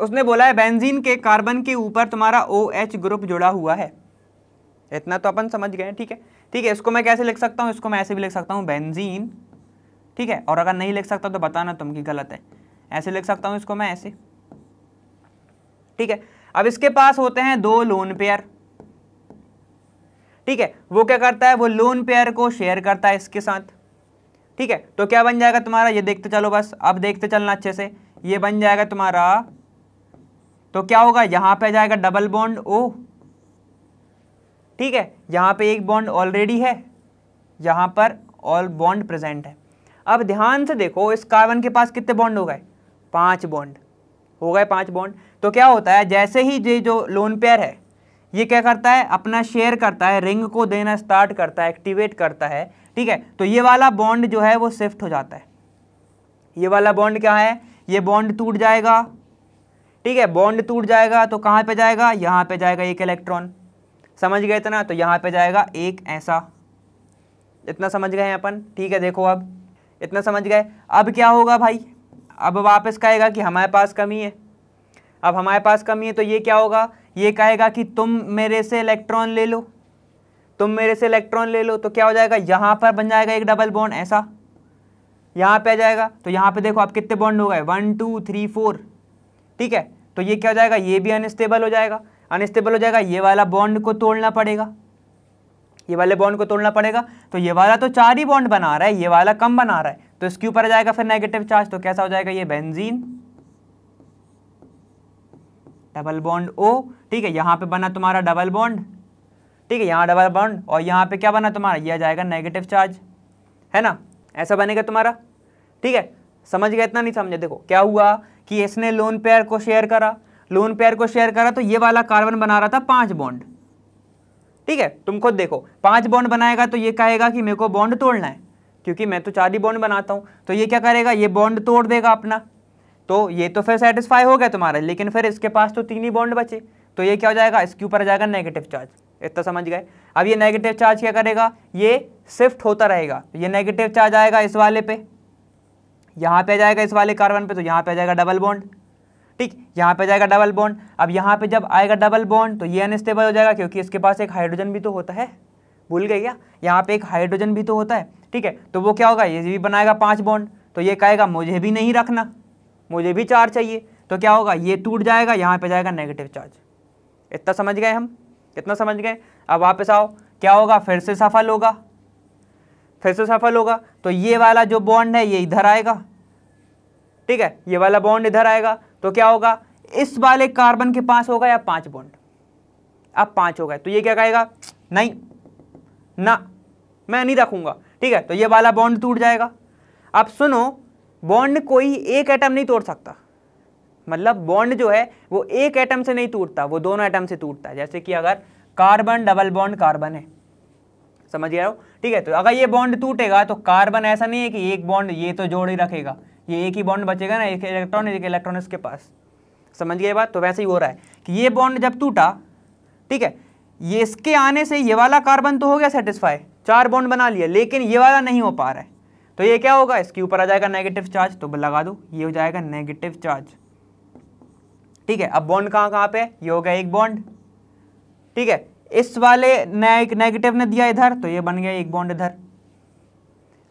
S1: उसने बोला है बेंजीन के कार्बन के ऊपर तुम्हारा ओ OH ग्रुप जुड़ा हुआ है इतना तो अपन समझ गए ठीक है ठीक है इसको मैं कैसे लिख सकता हूँ इसको मैं ऐसे भी लिख सकता हूँ बेंजीन ठीक है और अगर नहीं लिख सकता तो बताना तुम कि गलत है ऐसे लिख सकता हूँ इसको मैं ऐसे ठीक है अब इसके पास होते हैं दो लोन पेयर ठीक है वो क्या करता है वो लोन पेयर को शेयर करता है इसके साथ ठीक है तो क्या बन जाएगा तुम्हारा ये देखते चलो बस अब देखते चलना अच्छे से ये बन जाएगा तुम्हारा तो क्या होगा यहाँ पे जाएगा डबल बॉन्ड ओ ठीक है यहाँ पे एक बॉन्ड ऑलरेडी है यहाँ पर ऑल बॉन्ड प्रेजेंट है अब ध्यान से देखो इस कार्बन के पास कितने बॉन्ड हो गए पांच बॉन्ड हो गए पांच बॉन्ड तो क्या होता है जैसे ही ये जो लोन पेयर है ये क्या करता है अपना शेयर करता है रिंग को देना स्टार्ट करता है एक्टिवेट करता है ठीक है तो ये वाला बॉन्ड जो है वो शिफ्ट हो जाता है ये वाला बॉन्ड क्या है ये बॉन्ड टूट जाएगा ठीक है बॉन्ड टूट जाएगा तो कहाँ पे जाएगा यहाँ पे जाएगा एक इलेक्ट्रॉन समझ गए इतना तो यहाँ पे जाएगा एक ऐसा इतना समझ गए अपन ठीक है देखो अब इतना समझ गए अब क्या होगा भाई अब वापस कहेगा कि हमारे पास कमी है अब हमारे पास कमी है तो ये क्या होगा ये कहेगा कि तुम मेरे से इलेक्ट्रॉन ले लो तुम मेरे से इलेक्ट्रॉन ले लो तो क्या हो जाएगा यहाँ पर बन जाएगा एक डबल बॉन्ड ऐसा यहाँ पे आ जाएगा तो यहाँ पे देखो आप कितने बॉन्ड हो गए वन टू थ्री फोर ठीक है तो ये क्या हो जाएगा ये भी अनस्टेबल हो जाएगा अनस्टेबल हो जाएगा ये वाला बॉन्ड को तोड़ना पड़ेगा ये वाले बॉन्ड को तोड़ना पड़ेगा तो ये वाला तो चार ही बॉन्ड बना रहा है ये वाला कम बना रहा है तो इसके ऊपर आ जाएगा फिर नेगेटिव चार्ज तो कैसा हो जाएगा ये बेंजीन डबल बॉन्ड ओ ठीक है यहाँ पे बना तुम्हारा डबल बॉन्ड ठीक है यहाँ डबल बॉन्ड और यहाँ पे क्या बना तुम्हारा यह जाएगा नेगेटिव चार्ज है ना ऐसा बनेगा तुम्हारा ठीक है समझ गया इतना नहीं समझे देखो क्या हुआ कि इसने लोन पेयर को शेयर करा लोन पेयर को शेयर करा तो ये वाला कार्बन बना रहा था पांच बॉन्ड ठीक है तुम खुद देखो पांच बॉन्ड बनाएगा तो ये कहेगा कि मेरे को बॉन्ड तोड़ना है क्योंकि मैं तो चार ही बॉन्ड बनाता हूँ तो ये क्या करेगा ये बॉन्ड तोड़ देगा अपना तो ये तो फिर सेटिस्फाई हो गया तुम्हारा लेकिन फिर इसके पास तो तीन ही बॉन्ड बचे तो ये क्या हो जाएगा इसके ऊपर आ जाएगा नेगेटिव चार्ज इतना समझ गए अब ये नेगेटिव चार्ज क्या करेगा ये शिफ्ट होता रहेगा ये नेगेटिव चार्ज आएगा इस वाले पे यहाँ पे आ जाएगा इस वाले कार्बन पे तो यहाँ पे आ जाएगा डबल बॉन्ड ठीक यहाँ पे जाएगा डबल बॉन्ड अब यहाँ पे जब आएगा डबल बॉन्ड तो ये अनस्टेबल हो जाएगा क्योंकि इसके पास एक हाइड्रोजन भी तो होता है भूल गए क्या यहाँ पे एक हाइड्रोजन भी तो होता है ठीक है तो वो क्या होगा ये भी बनाएगा पाँच बॉन्ड तो ये कहेगा मुझे भी नहीं रखना मुझे भी चार चाहिए तो क्या होगा ये टूट जाएगा यहाँ पे जाएगा नेगेटिव चार्ज इतना समझ गए हम इतना समझ गए अब वापस आओ क्या होगा फिर से सफल होगा फिर से सफल होगा तो ये वाला जो बॉन्ड है ये इधर आएगा ठीक है ये वाला बॉन्ड इधर आएगा तो क्या होगा इस वाले कार्बन के पास होगा या पांच बॉन्ड अब पांच हो गए तो ये क्या कहेगा नहीं ना मैं नहीं रखूंगा ठीक है तो ये वाला बॉन्ड टूट जाएगा अब सुनो बॉन्ड कोई एक एटम नहीं तोड़ सकता मतलब बॉन्ड जो है वो एक एटम से नहीं टूटता वो दोनों एटम से टूटता है जैसे कि अगर कार्बन डबल बॉन्ड कार्बन है समझ गया ठीक है तो अगर ये बॉन्ड टूटेगा तो कार्बन ऐसा नहीं है कि एक बॉन्ड ये तो जोड़ ही रखेगा ये एक ही बॉन्ड बचेगा ना एक इलेक्ट्रॉन एक इलेक्ट्रॉन इसके पास समझ गया बात तो वैसे ही हो रहा है कि ये बॉन्ड जब टूटा ठीक है ये इसके आने से ये वाला कार्बन तो हो गया सेटिस्फाई चार बॉन्ड बना लिया लेकिन ये वाला नहीं हो पा रहा है तो ये क्या होगा इसके ऊपर आ जाएगा नेगेटिव चार्ज तो लगा दो ये हो जाएगा नेगेटिव चार्ज ठीक है अब बॉन्ड कहाँ कहाँ पे ये हो गया एक बॉन्ड ठीक है इस वाले ने एक नेगेटिव ने दिया इधर तो ये बन गया एक बॉन्ड इधर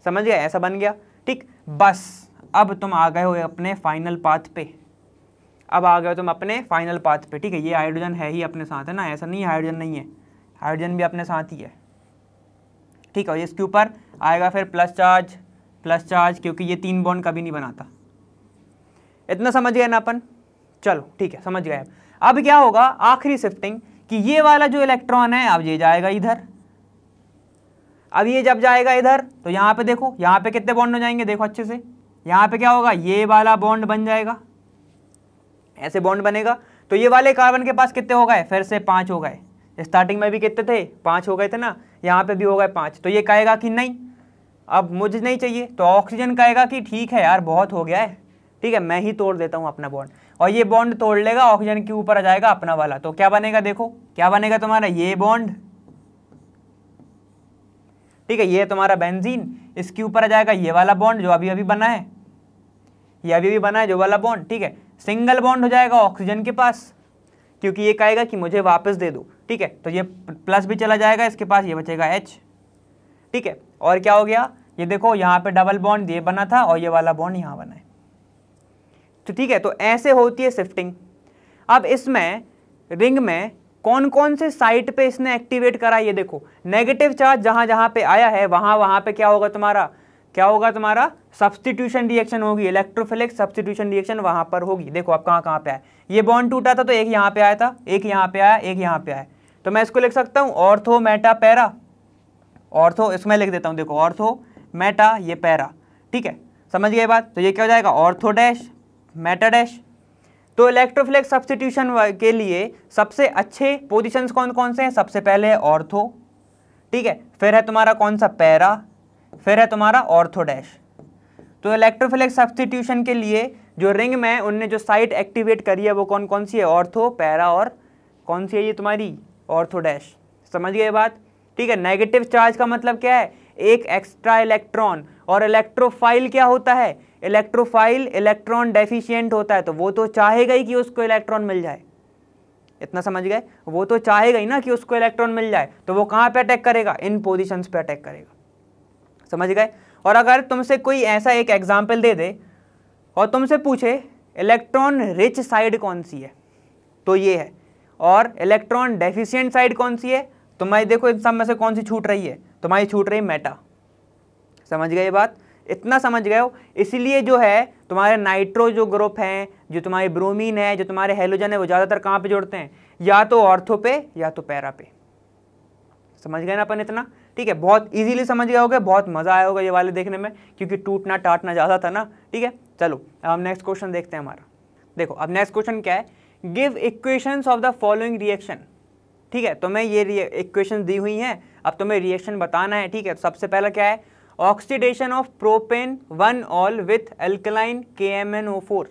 S1: समझ गया ऐसा बन गया ठीक बस अब तुम आ गए हो अपने फाइनल पाथ पे अब आ गए हो तुम अपने फाइनल पाथ पे ठीक है ये हाइड्रोजन है ही अपने साथ है ना ऐसा नहीं हाइड्रोजन नहीं है हाइड्रोजन भी अपने साथ ही है ठीक है और इसके ऊपर आएगा फिर प्लस चार्ज प्लस चार्ज क्योंकि ये तीन बॉन्ड कभी नहीं बनाता इतना समझ गए ना अपन चलो ठीक है समझ गए अब क्या होगा आखिरी शिफ्टिंग कि ये वाला जो इलेक्ट्रॉन है अब ये जाएगा इधर अब ये जब जाएगा इधर तो यहाँ पे देखो यहाँ पे कितने बॉन्ड हो जाएंगे देखो अच्छे से यहाँ पे क्या होगा ये वाला बॉन्ड बन जाएगा ऐसे बॉन्ड बनेगा तो ये वाले कार्बन के पास कितने हो गए फिर से पांच हो गए स्टार्टिंग में भी कितने थे पांच हो गए थे ना यहाँ पे भी हो गए पांच तो ये कहेगा कि नहीं अब मुझे नहीं चाहिए तो ऑक्सीजन कहेगा कि ठीक है यार बहुत हो गया है ठीक है मैं ही तोड़ देता हूँ अपना बॉन्ड और ये बॉन्ड तोड़ लेगा ऑक्सीजन के ऊपर आ जाएगा अपना वाला तो क्या बनेगा देखो क्या बनेगा तुम्हारा ये बॉन्ड ठीक है ये तुम्हारा बेंजीन इसके ऊपर आ जाएगा ये वाला बॉन्ड जो अभी अभी बना है ये अभी अभी बना है जो वाला बॉन्ड ठीक है सिंगल बॉन्ड हो जाएगा ऑक्सीजन के पास क्योंकि ये कहेगा कि मुझे वापस दे दो ठीक है तो ये प्लस भी चला जाएगा इसके पास ये बचेगा एच ठीक है और क्या हो गया ये देखो यहाँ पे डबल बॉन्ड ये बना था और ये वाला बॉन्ड यहाँ बना है तो ठीक है तो ऐसे होती है शिफ्टिंग अब इसमें रिंग में कौन कौन से साइट पे इसने एक्टिवेट करा ये देखो नेगेटिव चार्ज जहाँ जहाँ पे आया है वहाँ वहाँ पे क्या होगा तुम्हारा क्या होगा तुम्हारा सब्सटीट्यूशन रिएक्शन होगी इलेक्ट्रोफिलिक सब्सटीट्यूशन रिएक्शन वहाँ पर होगी देखो अब कहाँ कहाँ पे आए ये बॉन्ड टूटा था तो एक यहाँ पे आया था एक यहाँ पे आया एक यहाँ पे आया तो मैं इसको लिख सकता हूँ ऑर्थोमेटा पैरा ऑर्थो इसमें लिख देता हूँ देखो ऑर्थो मेटा ये पैरा ठीक है समझ गए बात तो ये क्या हो जाएगा ऑर्थो डैश मेटा डैश तो इलेक्ट्रोफ्लेक्स सब्सटीट्यूशन के लिए सबसे अच्छे पोजिशन कौन कौन से हैं सबसे पहले है ऑर्थो ठीक है फिर है तुम्हारा कौन सा पैरा फिर है तुम्हारा ऑर्थो डैश तो इलेक्ट्रोफ्लेक्स सब्सटीट्यूशन के लिए जो रिंग में उनने जो साइट एक्टिवेट करी है वो कौन कौन सी है ऑर्थो पैरा और कौन सी है ये तुम्हारी ऑर्थो डैश समझ गए बात ठीक है नेगेटिव चार्ज का मतलब क्या है एक एक्स्ट्रा इलेक्ट्रॉन और इलेक्ट्रोफाइल क्या होता है इलेक्ट्रोफाइल इलेक्ट्रॉन डेफिशियंट होता है तो वो तो चाहेगा ही कि उसको इलेक्ट्रॉन मिल जाए इतना समझ गए वो तो चाहेगा ही ना कि उसको इलेक्ट्रॉन मिल जाए तो वो कहाँ पे अटैक करेगा इन पोजीशंस पे अटैक करेगा समझ गए और अगर तुमसे कोई ऐसा एक एग्जाम्पल दे दे और तुमसे पूछे इलेक्ट्रॉन रिच साइड कौन सी है तो ये है और इलेक्ट्रॉन डेफिशियंट साइड कौन सी है तुम्हारी देखो इन सब में से कौन सी छूट रही है तुम्हारी छूट रही मेटा समझ गए बात इतना समझ गए हो इसलिए जो है तुम्हारे नाइट्रो जो ग्रुप हैं जो तुम्हारे ब्रोमीन है जो तुम्हारे हेलोजन है वो ज़्यादातर कहाँ पे जोड़ते हैं या तो ऑर्थो पे या तो पैरा पे समझ गए ना अपन इतना ठीक है बहुत इजीली समझ गए होगे बहुत मज़ा आया होगा ये वाले देखने में क्योंकि टूटना टाटना ज़्यादा था ना ठीक है चलो अब हम नेक्स्ट क्वेश्चन देखते हैं हमारा देखो अब नेक्स्ट क्वेश्चन क्या है give equations of the following reaction ठीक है तुम्हें तो ये इक्वेशन दी हुई हैं अब तुम्हें रिएक्शन बताना है ठीक है तो सबसे पहला क्या है oxidation of propane one ol with alkaline K M N O four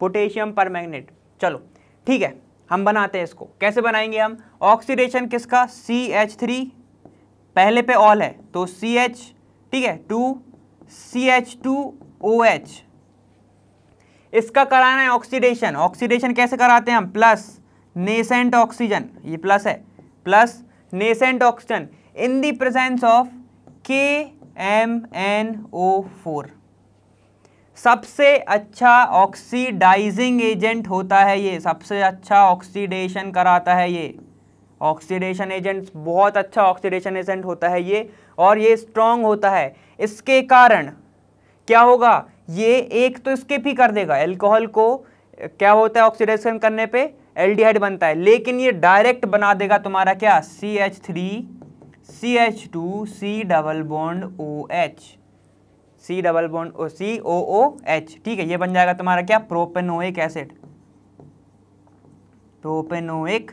S1: potassium permanganate चलो ठीक है हम बनाते हैं इसको कैसे बनाएंगे हम ऑक्सीडेशन किसका सी एच थ्री पहले पे ऑल है तो सी एच ठीक है two C H two O H इसका कराना है ऑक्सीडेशन ऑक्सीडेशन कैसे कराते हैं हम प्लस नेसेंट ऑक्सीजन ये प्लस है plus nascent oxygen in the presence of K M N O four सबसे अच्छा ऑक्सीडाइजिंग एजेंट होता है ये सबसे अच्छा ऑक्सीडेशन कराता है ये ऑक्सीडेशन एजेंट बहुत अच्छा ऑक्सीडेशन एजेंट होता है ये और ये स्ट्रांग होता है इसके कारण क्या होगा ये एक तो स्किप ही कर देगा एल्कोहल को क्या होता है ऑक्सीडेशन करने पे एल्डिहाइड बनता है लेकिन ये डायरेक्ट बना देगा तुम्हारा क्या C H three C H two C double bond O H C double bond O C O O H ठीक है ये बन जाएगा तुम्हारा क्या प्रोपेनोइक एसिड प्रोपेनोइक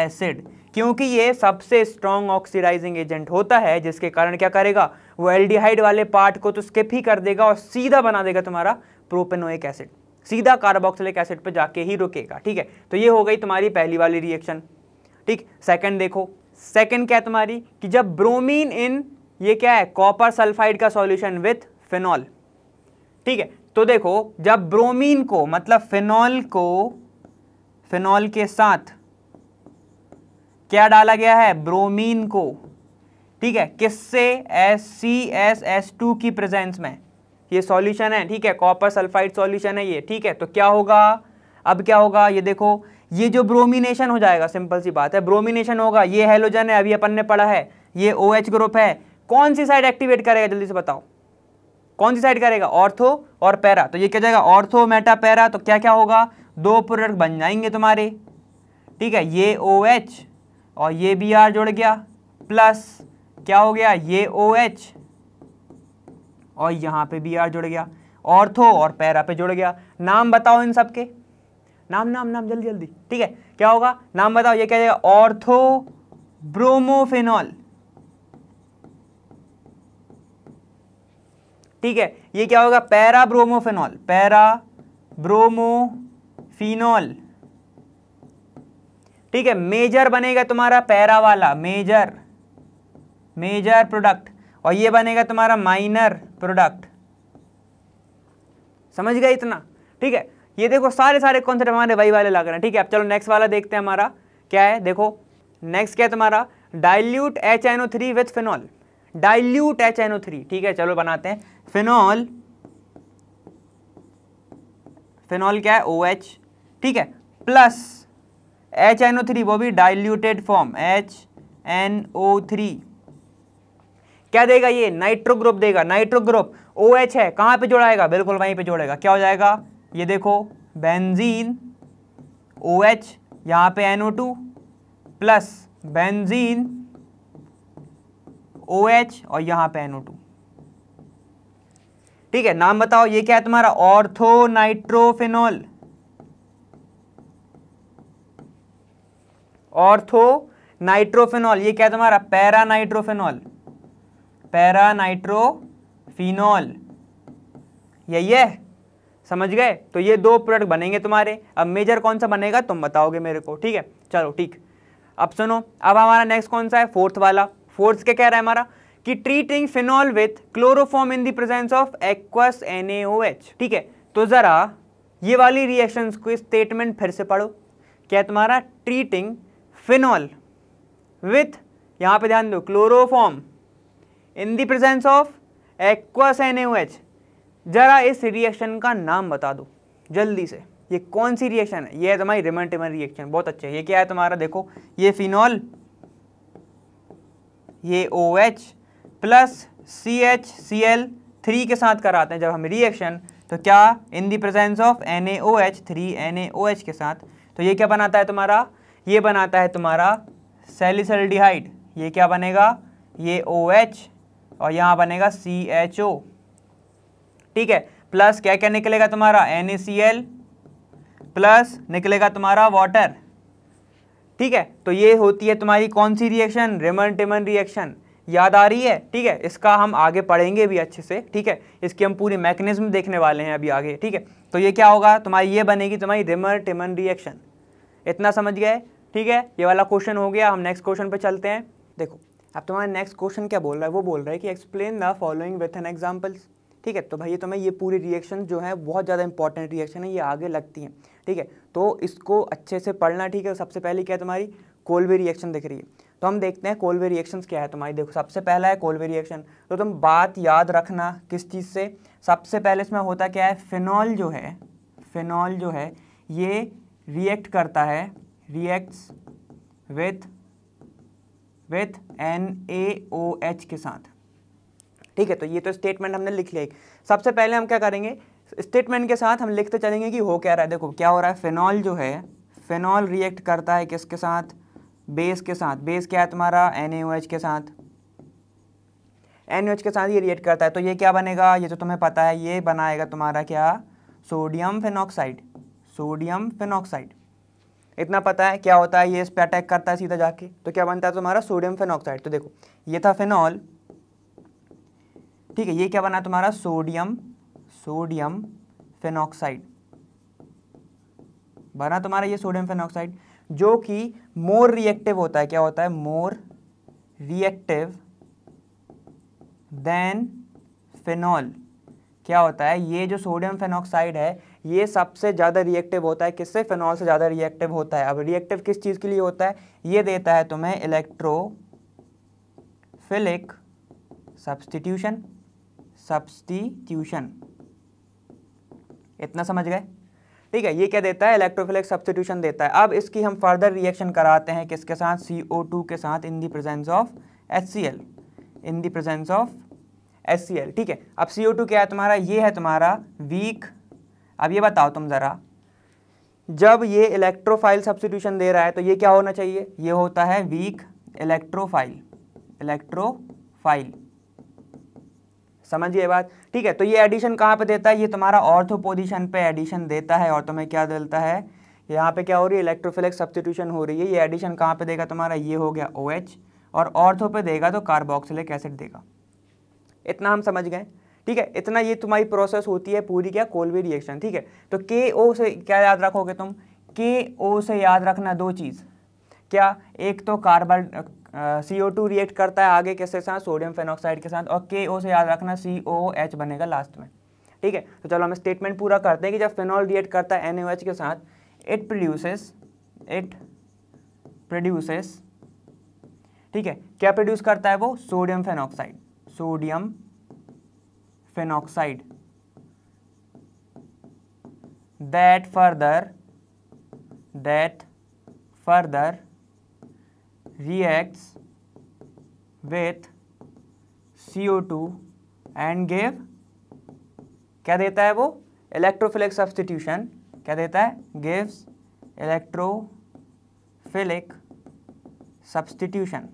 S1: एसिड क्योंकि ये सबसे स्ट्रॉन्ग ऑक्सीडाइजिंग एजेंट होता है जिसके कारण क्या करेगा वो एल्डिहाइड वाले पार्ट को तो स्किप ही कर देगा और सीधा बना देगा तुम्हारा प्रोपेनोइक एसिड सीधा कार्बोक्सिलिक एसिड पर जाके ही रुकेगा ठीक है तो ये हो गई तुम्हारी पहली वाली रिएक्शन ठीक सेकेंड देखो सेकेंड क्या है तुम्हारी कि जब ब्रोमीन इन ये क्या है कॉपर सल्फाइड का सॉल्यूशन विथ फिनॉल ठीक है तो देखो जब ब्रोमीन को मतलब फिनॉल को फिनॉल के साथ क्या डाला गया है ब्रोमीन को ठीक है किससे S C S S two की प्रेजेंस में ये सॉल्यूशन है ठीक है कॉपर सल्फाइड सॉल्यूशन है ये ठीक है तो क्या होगा अब क्या होगा ये देखो ये जो ब्रोमिनेशन हो जाएगा सिंपल सी बात है ब्रोमिनेशन होगा ये हेलोजन है अभी अपन ने पढ़ा है ये ओ OH ग्रुप है कौन सी साइड एक्टिवेट करेगा जल्दी से बताओ कौन सी साइड करेगा ऑर्थो और पैरा तो ये क्या जाएगा ऑर्थो मेटा पैरा तो क्या क्या होगा दो प्रोडक्ट बन जाएंगे तुम्हारे ठीक है ये ओ OH और ये बी आर जुड़ गया प्लस क्या हो गया ये ओ OH और यहाँ पे भी आर जुड़ गया ऑर्थो और पैरा पे जुड़ गया नाम बताओ इन सबके नाम नाम नाम जल्दी जल्दी ठीक है क्या होगा नाम बताओ ये क्या जाएगा ऑर्थो ब्रोमोफेनॉल ठीक है ये क्या होगा पैरा ब्रोमोफेनॉल पैरा ब्रोमोफिनॉल ठीक है मेजर बनेगा तुम्हारा पैरा वाला मेजर मेजर प्रोडक्ट और ये बनेगा तुम्हारा माइनर प्रोडक्ट समझ गए इतना ठीक है ये देखो सारे सारे कॉन्सेप्ट हमारे वही वाले लग रहे हैं ठीक है अब चलो नेक्स्ट वाला देखते हैं हमारा क्या है देखो नेक्स्ट क्या है तुम्हारा dilute H N O three with phenol dilute H N O three ठीक है चलो बनाते हैं फिनॉल फिनॉल क्या है ओ एच ठीक है plus H N O three वो भी diluted form H N O three क्या देगा ये नाइट्रो ग्रुप देगा नाइट्रो ग्रुप ओ एच है कहाँ पे जोड़ाएगा बिल्कुल वहीं पे जोड़ेगा क्या हो जाएगा ये देखो बेंजीन ओ एच यहाँ पे two plus benzene O H और यहाँ पे टू ठीक है नाम बताओ ये क्या है तुम्हारा ऑर्थो नाइट्रोफिनोल ऑर्थो नाइट्रोफिनॉल ये क्या है तुम्हारा पैरा नाइट्रोफिनॉल पैरा फिनॉल यही है समझ गए तो ये दो प्रोडक्ट बनेंगे तुम्हारे अब मेजर कौन सा बनेगा तुम बताओगे मेरे को ठीक है चलो ठीक अब सुनो अब हमारा नेक्स्ट कौन सा है फोर्थ वाला फोर्थ क्या कह रहा है हमारा कि treating phenol with chloroform in the presence of aqueous H ठीक है तो ज़रा ये वाली रिएक्शन को स्टेटमेंट फिर से पढ़ो क्या तुम्हारा ट्रीटिंग फिनॉल विथ यहां पे ध्यान दो chloroform in the presence of aqueous N जरा इस रिएक्शन का नाम बता दो जल्दी से ये कौन सी रिएक्शन है ये है तुम्हारी रिमेंटेमन रिएक्शन बहुत अच्छा है ये क्या है तुम्हारा देखो ये फिनॉल ये O H plus C H C L three के साथ कराते हैं जब हम रिएक्शन तो क्या in the presence of N A O H three N A O H के साथ तो ये क्या बनाता है तुम्हारा ये बनाता है तुम्हारा सेलिसल्डिहाइड ये क्या बनेगा ये ओ OH, एच और यहाँ बनेगा सी एच ओ ठीक है प्लस क्या क्या निकलेगा तुम्हारा एन प्लस निकलेगा तुम्हारा वाटर ठीक है तो ये होती है तुम्हारी कौन सी रिएक्शन रेमन टेमन रिएक्शन याद आ रही है ठीक है इसका हम आगे पढ़ेंगे भी अच्छे से ठीक है इसकी हम पूरी मैकेनिज्म देखने वाले हैं अभी आगे ठीक है तो ये क्या होगा तुम्हारी ये बनेगी तुम्हारी रिमर टिमन रिएक्शन इतना समझ गए ठीक है ये वाला क्वेश्चन हो गया हम नेक्स्ट क्वेश्चन पर चलते हैं देखो अब तुम्हारा नेक्स्ट क्वेश्चन क्या बोल रहा है वो बोल रहा है कि explain the following with an examples ठीक है तो भैया तुम्हें ये तो पूरी रिएक्शन जो है बहुत ज़्यादा इंपॉर्टेंट रिएक्शन है ये आगे लगती हैं ठीक है तो इसको अच्छे से पढ़ना ठीक है सबसे पहले क्या है तुम्हारी कोलवे रिएक्शन दिख रही है तो हम देखते हैं कोलवे रिएक्शंस क्या है तुम्हारी देखो सबसे पहला है कोलवे रिएक्शन तो तुम बात याद रखना किस चीज़ से सबसे पहले इसमें होता क्या है फिनॉल जो है फिनॉल जो है ये रिएक्ट करता है reacts with with N A O H के साथ ठीक है तो ये तो स्टेटमेंट हमने लिख लिया सबसे पहले हम क्या करेंगे स्टेटमेंट के साथ हम लिखते चलेंगे कि हो क्या रहा है देखो क्या हो रहा है फिनॉल जो है फिनॉल रिएक्ट करता है किसके साथ बेस के साथ बेस क्या है तुम्हारा एन ए ओ एच के साथ एन ओ एच के साथ ये रिएक्ट करता है तो ये क्या बनेगा ये तो तुम्हें पता है ये बनाएगा तुम्हारा क्या सोडियम फिनॉक्साइड सोडियम फिनॉक्साइड इतना पता है क्या होता है ये इस पर अटैक करता है सीधा जाके तो क्या बनता है तुम्हारा सोडियम फेनॉक्साइड तो देखो ये था फेनॉल ठीक है ये क्या बना तुम्हारा सोडियम सोडियम फेनॉक्साइड बना तुम्हारा ये सोडियम फेनॉक्साइड जो कि मोर रिएक्टिव होता है क्या होता है मोर रिएक्टिव देन फेनॉल क्या होता है ये जो सोडियम फेनॉक्साइड है ये सबसे ज़्यादा रिएक्टिव होता है किससे फिनॉल से ज़्यादा रिएक्टिव होता है अब रिएक्टिव किस चीज़ के लिए होता है ये देता है तुम्हें इलेक्ट्रोफिलिक सब्सटीट्यूशन सब्सटीट्यूशन इतना समझ गए ठीक है ये क्या देता है इलेक्ट्रोफिलिक सब्सटीट्यूशन देता है अब इसकी हम फर्दर रिएक्शन कराते हैं किसके साथ सी ओ टू के साथ in the presence of H C L in the presence of H C L ठीक है अब सी ओ टू क्या है तुम्हारा ये है तुम्हारा वीक अब ये बताओ तुम ज़रा जब ये इलेक्ट्रोफाइल सब्सिट्यूशन दे रहा है तो ये क्या होना चाहिए ये होता है वीक इलेक्ट्रोफाइल इलेक्ट्रोफाइल समझिए बात ठीक है तो ये एडिशन कहाँ पे देता है ये तुम्हारा ऑर्थो पोजिशन पे एडिशन देता है और तुम्हें क्या देता है यहाँ पे क्या हो रही है इलेक्ट्रोफिलिक सब्सिट्यूशन हो रही है ये एडिशन कहाँ पे देगा तुम्हारा ये हो गया ओ OH, और ऑर्थो पे देगा तो कार्बोक्सिलिक एसिड देगा इतना हम समझ गए ठीक है इतना ये तुम्हारी प्रोसेस होती है पूरी क्या कोलवे रिएक्शन ठीक है तो के ओ से क्या याद रखोगे तुम के ओ से याद रखना दो चीज़ क्या एक तो carbon C O two react करता है आगे किसके साथ सोडियम फेनोक्साइड के साथ और के ओ से याद रखना सी ओ एच बनेगा लास्ट में ठीक है तो चलो हम स्टेटमेंट पूरा करते हैं कि जब फिनॉल रिएक्ट करता है एन के साथ इट प्रोड्यूसेस इट प्रोड्यूसेस ठीक है क्या प्रोड्यूस करता है वो sodium phenoxide sodium phenoxide that further that further reacts with CO2 and give क्या देता है वो इलेक्ट्रोफिलिक सब्सटीट्यूशन क्या देता है गिव्स इलेक्ट्रोफिलिक सब्सटीट्यूशन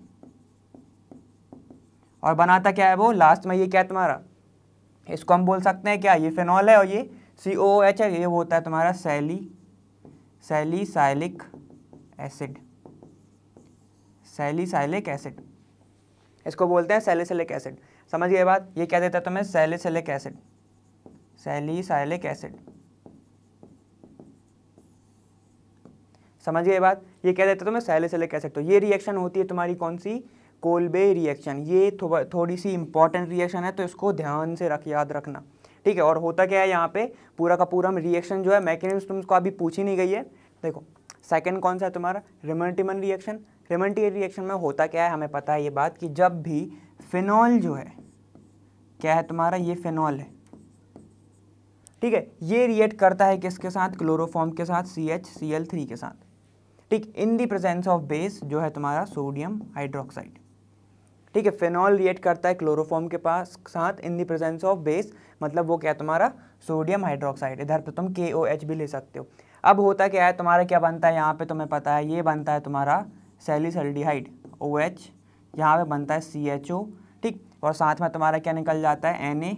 S1: और बनाता क्या है वो लास्ट में ये क्या तुम्हारा इसको हम बोल सकते हैं क्या ये फिनॉल है और ये सी ओ एच है ये होता है तुम्हारा सैली सैली साइलिक एसिड साइलिक एसिड इसको बोलते हैं सेलिक एसिड समझ गए बात ये क्या देता है तुम्हें सेलिक एसिड साइलिक एसिड समझ गए बात ये क्या देता है तुम्हें सेलिक एसिड तो ये रिएक्शन होती है तुम्हारी कौन सी कोलबे रिएक्शन ये थो, थोड़ी सी इंपॉर्टेंट रिएक्शन है तो इसको ध्यान से रख याद रखना ठीक है और होता क्या है यहाँ पे पूरा का पूरा रिएक्शन जो है मैकेनिज्म तुमको अभी पूछी नहीं गई है देखो सेकंड कौन सा है तुम्हारा रिमनटिमन रिएक्शन रिमनटी रिएक्शन में होता क्या है हमें पता है ये बात कि जब भी फिनॉल जो है क्या है तुम्हारा ये फिनॉल है ठीक है ये रिएक्ट करता है किसके साथ क्लोरोफॉर्म के साथ C H C L three के साथ ठीक in the presence of base जो है तुम्हारा सोडियम हाइड्रोक्साइड ठीक है फेनॉल रिएक्ट करता है क्लोरोफॉर्म के पास साथ in the presence of base मतलब वो क्या है तुम्हारा सोडियम हाइड्रोक्साइड इधर तो तुम के ओ एच भी ले सकते हो अब होता क्या है तुम्हारा क्या बनता है यहाँ पे तुम्हें पता है ये बनता है तुम्हारा सेलिसल्डिहाइड ओ एच यहाँ पर बनता है सी एच ओ ठीक और साथ में तुम्हारा क्या निकल जाता है N A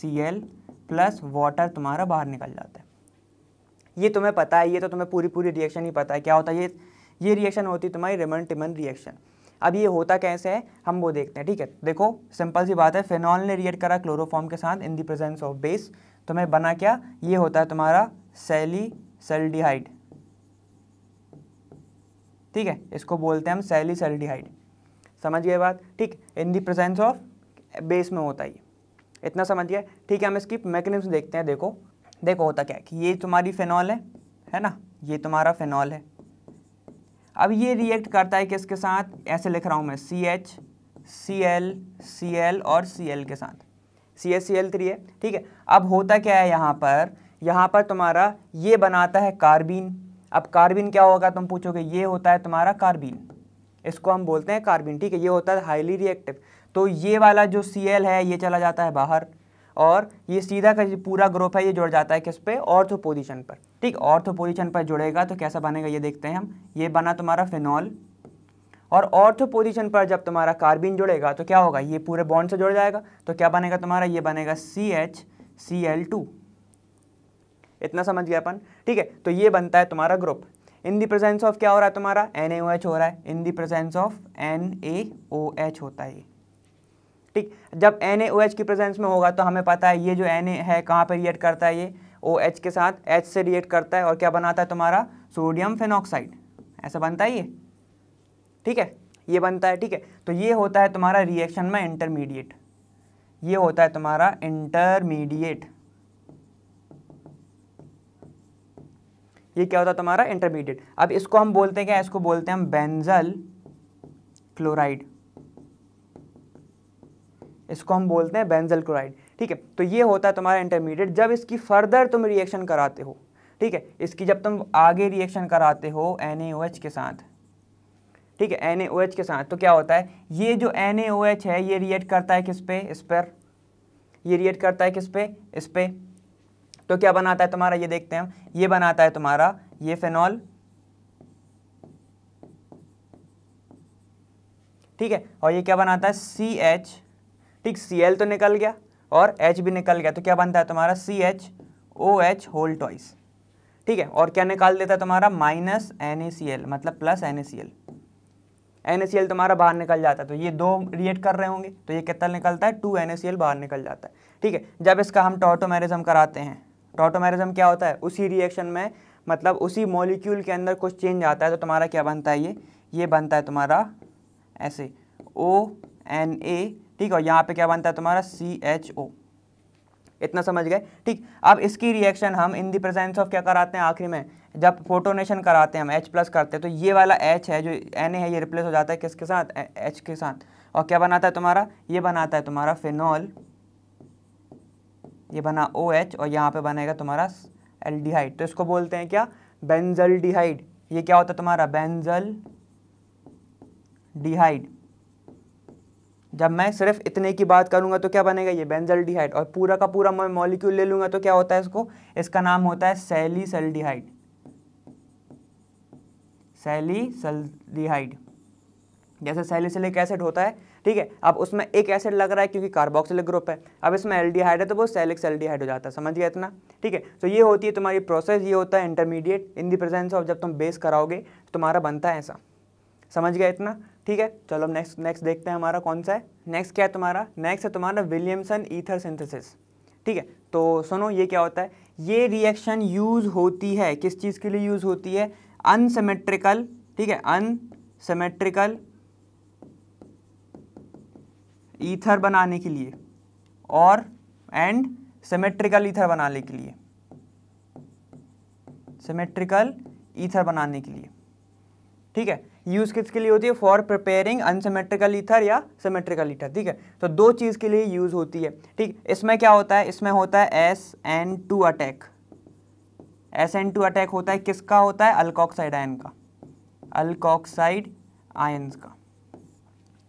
S1: C L plus water तुम्हारा बाहर निकल जाता है ये तुम्हें पता है ये तो तुम्हें पूरी पूरी रिएक्शन ही पता है क्या होता है ये ये रिएक्शन होती है तुम्हारी रेमन टिमन रिएक्शन अब ये होता कैसे है हम वो देखते हैं ठीक है देखो सिंपल सी बात है फेनॉल ने रिएक्ट करा क्लोरोफॉर्म के साथ in the presence of base तो मैं बना क्या ये होता है तुम्हारा सेली सेल्डिहाइड ठीक है इसको बोलते हैं हम सेली सेल्डिहाइड समझ गए बात ठीक in the presence of base में होता है इतना समझ गया ठीक है हम इसकी मैकेनिज्म देखते हैं देखो देखो होता क्या है कि ये तुम्हारी फेनॉल है है ना ये तुम्हारा फेनॉल है अब ये रिएक्ट करता है किसके साथ ऐसे लिख रहा हूँ मैं C H C L C L और सी एल के साथ C H C L three है ठीक है अब होता क्या है यहाँ पर यहाँ पर तुम्हारा ये बनाता है कार्बिन अब कार्बिन क्या होगा तुम पूछोगे ये होता है तुम्हारा कार्बिन इसको हम बोलते हैं कार्बिन ठीक है ये होता है हाईली रिएक्टिव तो ये वाला जो सी है ये चला जाता है बाहर और ये सीधा का पूरा ग्रुप है ये जुड़ जाता है किस पे ऑर्थो पोजिशन पर ठीक ऑर्थो पोजिशन पर जुड़ेगा तो कैसा बनेगा ये देखते हैं हम ये बना तुम्हारा फिनॉल और ऑर्थो पोजिशन पर जब तुम्हारा कार्बिन जुड़ेगा तो क्या होगा ये पूरे बॉन्ड से जुड़ जाएगा तो क्या बनेगा तुम्हारा ये बनेगा C H C L two इतना समझ गया अपन ठीक है तो ये बनता है तुम्हारा group in the presence of क्या हो रहा है तुम्हारा एन हो रहा है in the presence of N होता है ये ठीक जब एन की प्रेजेंस में होगा तो हमें पता है ये जो एन है कहाँ पर रिएक्ट करता है ये ओ OH के साथ एच से रिएक्ट करता है और क्या बनाता है तुम्हारा सोडियम फेनॉक्साइड ऐसा बनता है ये ठीक है ये बनता है ठीक है तो ये होता है तुम्हारा रिएक्शन में इंटरमीडिएट ये होता है तुम्हारा इंटरमीडिएट ये क्या होता है तुम्हारा इंटरमीडिएट अब इसको हम बोलते हैं क्या इसको बोलते हैं हम बेंजल क्लोराइड इसको हम बोलते हैं बेंजल क्लोराइड ठीक है तो ये होता है तुम्हारा इंटरमीडिएट जब इसकी फर्दर तुम रिएक्शन कराते हो ठीक है इसकी जब तुम आगे रिएक्शन कराते हो एन के साथ ठीक है एन के साथ तो क्या होता है ये जो एन है ये रिएक्ट करता है किस पे इस पर ये रिएक्ट करता है किस पे इस पे तो क्या बनाता है तुम्हारा ये देखते हैं ये बनाता है तुम्हारा ये फेनॉल ठीक है और ये क्या बनाता है सी एच ठीक सी एल तो निकल गया और एच भी निकल गया तो क्या बनता है तुम्हारा C H O H whole twice ठीक है और क्या निकाल देता है तुम्हारा minus N A C L मतलब plus N A C L N A C L तुम्हारा बाहर निकल जाता है तो ये दो रिएक्ट कर रहे होंगे तो ये कितना निकलता है two N A C L बाहर निकल जाता है ठीक है जब इसका हम टोटोमेरिज्म कराते हैं टोटोमेरिज्म क्या होता है उसी रिएक्शन में मतलब उसी मॉलिक्यूल के अंदर कुछ चेंज आता है तो तुम्हारा क्या बनता है ये ये बनता है तुम्हारा ऐसे ओ एन ए ठीक है यहाँ पे क्या बनता है तुम्हारा सी एच ओ इतना समझ गए ठीक अब इसकी रिएक्शन हम इन दी प्रेजेंस ऑफ क्या कराते हैं आखिरी में जब फोटोनेशन कराते हैं हम एच प्लस करते हैं तो ये वाला एच है जो एन है ये रिप्लेस हो जाता है किसके साथ एच के साथ और क्या बनाता है तुम्हारा ये बनाता है तुम्हारा फिनॉल ये बना ओ OH और यहाँ पे बनेगा तुम्हारा हाइड तो इसको बोलते हैं क्या बेंजल डिहाइड ये क्या होता है तुम्हारा बेंजल डिहाइड जब मैं सिर्फ इतने की बात करूंगा तो क्या बनेगा ये बेंजल्डिहाइड और पूरा का पूरा मैं मॉलिक्यूल ले लूंगा तो क्या होता है इसको इसका नाम होता है सैलीसल्डिहाइड सैलीसल्डिहाइड जैसे सैली सैलिसिलिक एसिड होता है ठीक है अब उसमें एक एसिड लग रहा है क्योंकि कार्बोक्सिलिक ग्रुप है अब इसमें एल्डिहाइड है तो वो सेलिक एल्डिहाइड हो जाता है समझ गया इतना ठीक है तो ये होती है तुम्हारी प्रोसेस ये होता है intermediate in the presence of जब तुम बेस कराओगे तो तुम्हारा बनता है ऐसा समझ गया इतना ठीक है चलो नेक्स्ट नेक्स्ट देखते हैं हमारा कौन सा है नेक्स्ट क्या है तुम्हारा नेक्स्ट है तुम्हारा विलियमसन ईथर सिंथेसिस ठीक है तो सुनो ये क्या होता है ये रिएक्शन यूज़ होती है किस चीज़ के लिए यूज़ होती है अनसेमेट्रिकल ठीक है अनसेमेट्रिकल ईथर बनाने के लिए और एंड सेमेट्रिकल ईथर बनाने के लिए सेमेट्रिकल ईथर बनाने के लिए ठीक है यूज़ किसके लिए होती है फॉर प्रिपेयरिंग अनसेमेट्रिकल ईथर या सेमेट्रिकल ईथर ठीक है तो दो चीज़ के लिए यूज़ होती है ठीक इसमें क्या होता है इसमें होता है S N two attack S N two attack होता है किसका होता है अल्कोक्साइड आयन का अल्कोक्साइड आयन का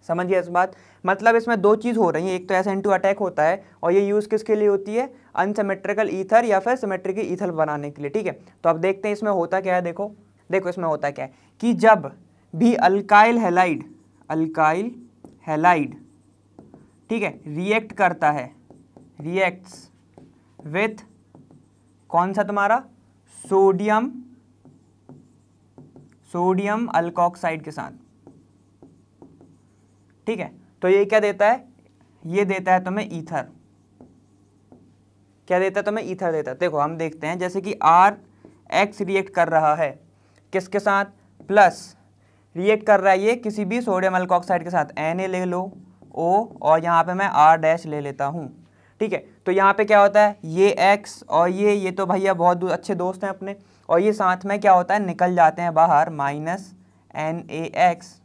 S1: समझिए इस बात मतलब इसमें दो चीज़ हो रही है एक तो एस एन टू अटैक होता है और ये यूज़ किसके लिए होती है अनसेमेट्रिकल ईथर या फिर सेमेट्रिकल ईथर बनाने के लिए ठीक है तो अब देखते हैं इसमें होता क्या है देखो देखो इसमें होता क्या है कि जब भी अल्काइल हेलाइड अल्काइल हेलाइड ठीक है रिएक्ट करता है रिएक्ट्स विथ कौन सा तुम्हारा सोडियम सोडियम अल्कोक्साइड के साथ ठीक है तो ये क्या देता है ये देता है तुम्हें ईथर क्या देता है तुम्हें ईथर देता है देखो हम देखते हैं जैसे कि आर एक्स रिएक्ट कर रहा है किसके साथ प्लस रिएक्ट कर रहा है ये किसी भी सोडियम अल्कोक्साइड के साथ एन ले लो ओ और यहाँ पे मैं आर डैश ले लेता हूँ ठीक है तो यहाँ पे क्या होता है ये एक्स और ये ये तो भैया बहुत अच्छे दोस्त हैं अपने और ये साथ में क्या होता है निकल जाते हैं बाहर माइनस एन ए एक्स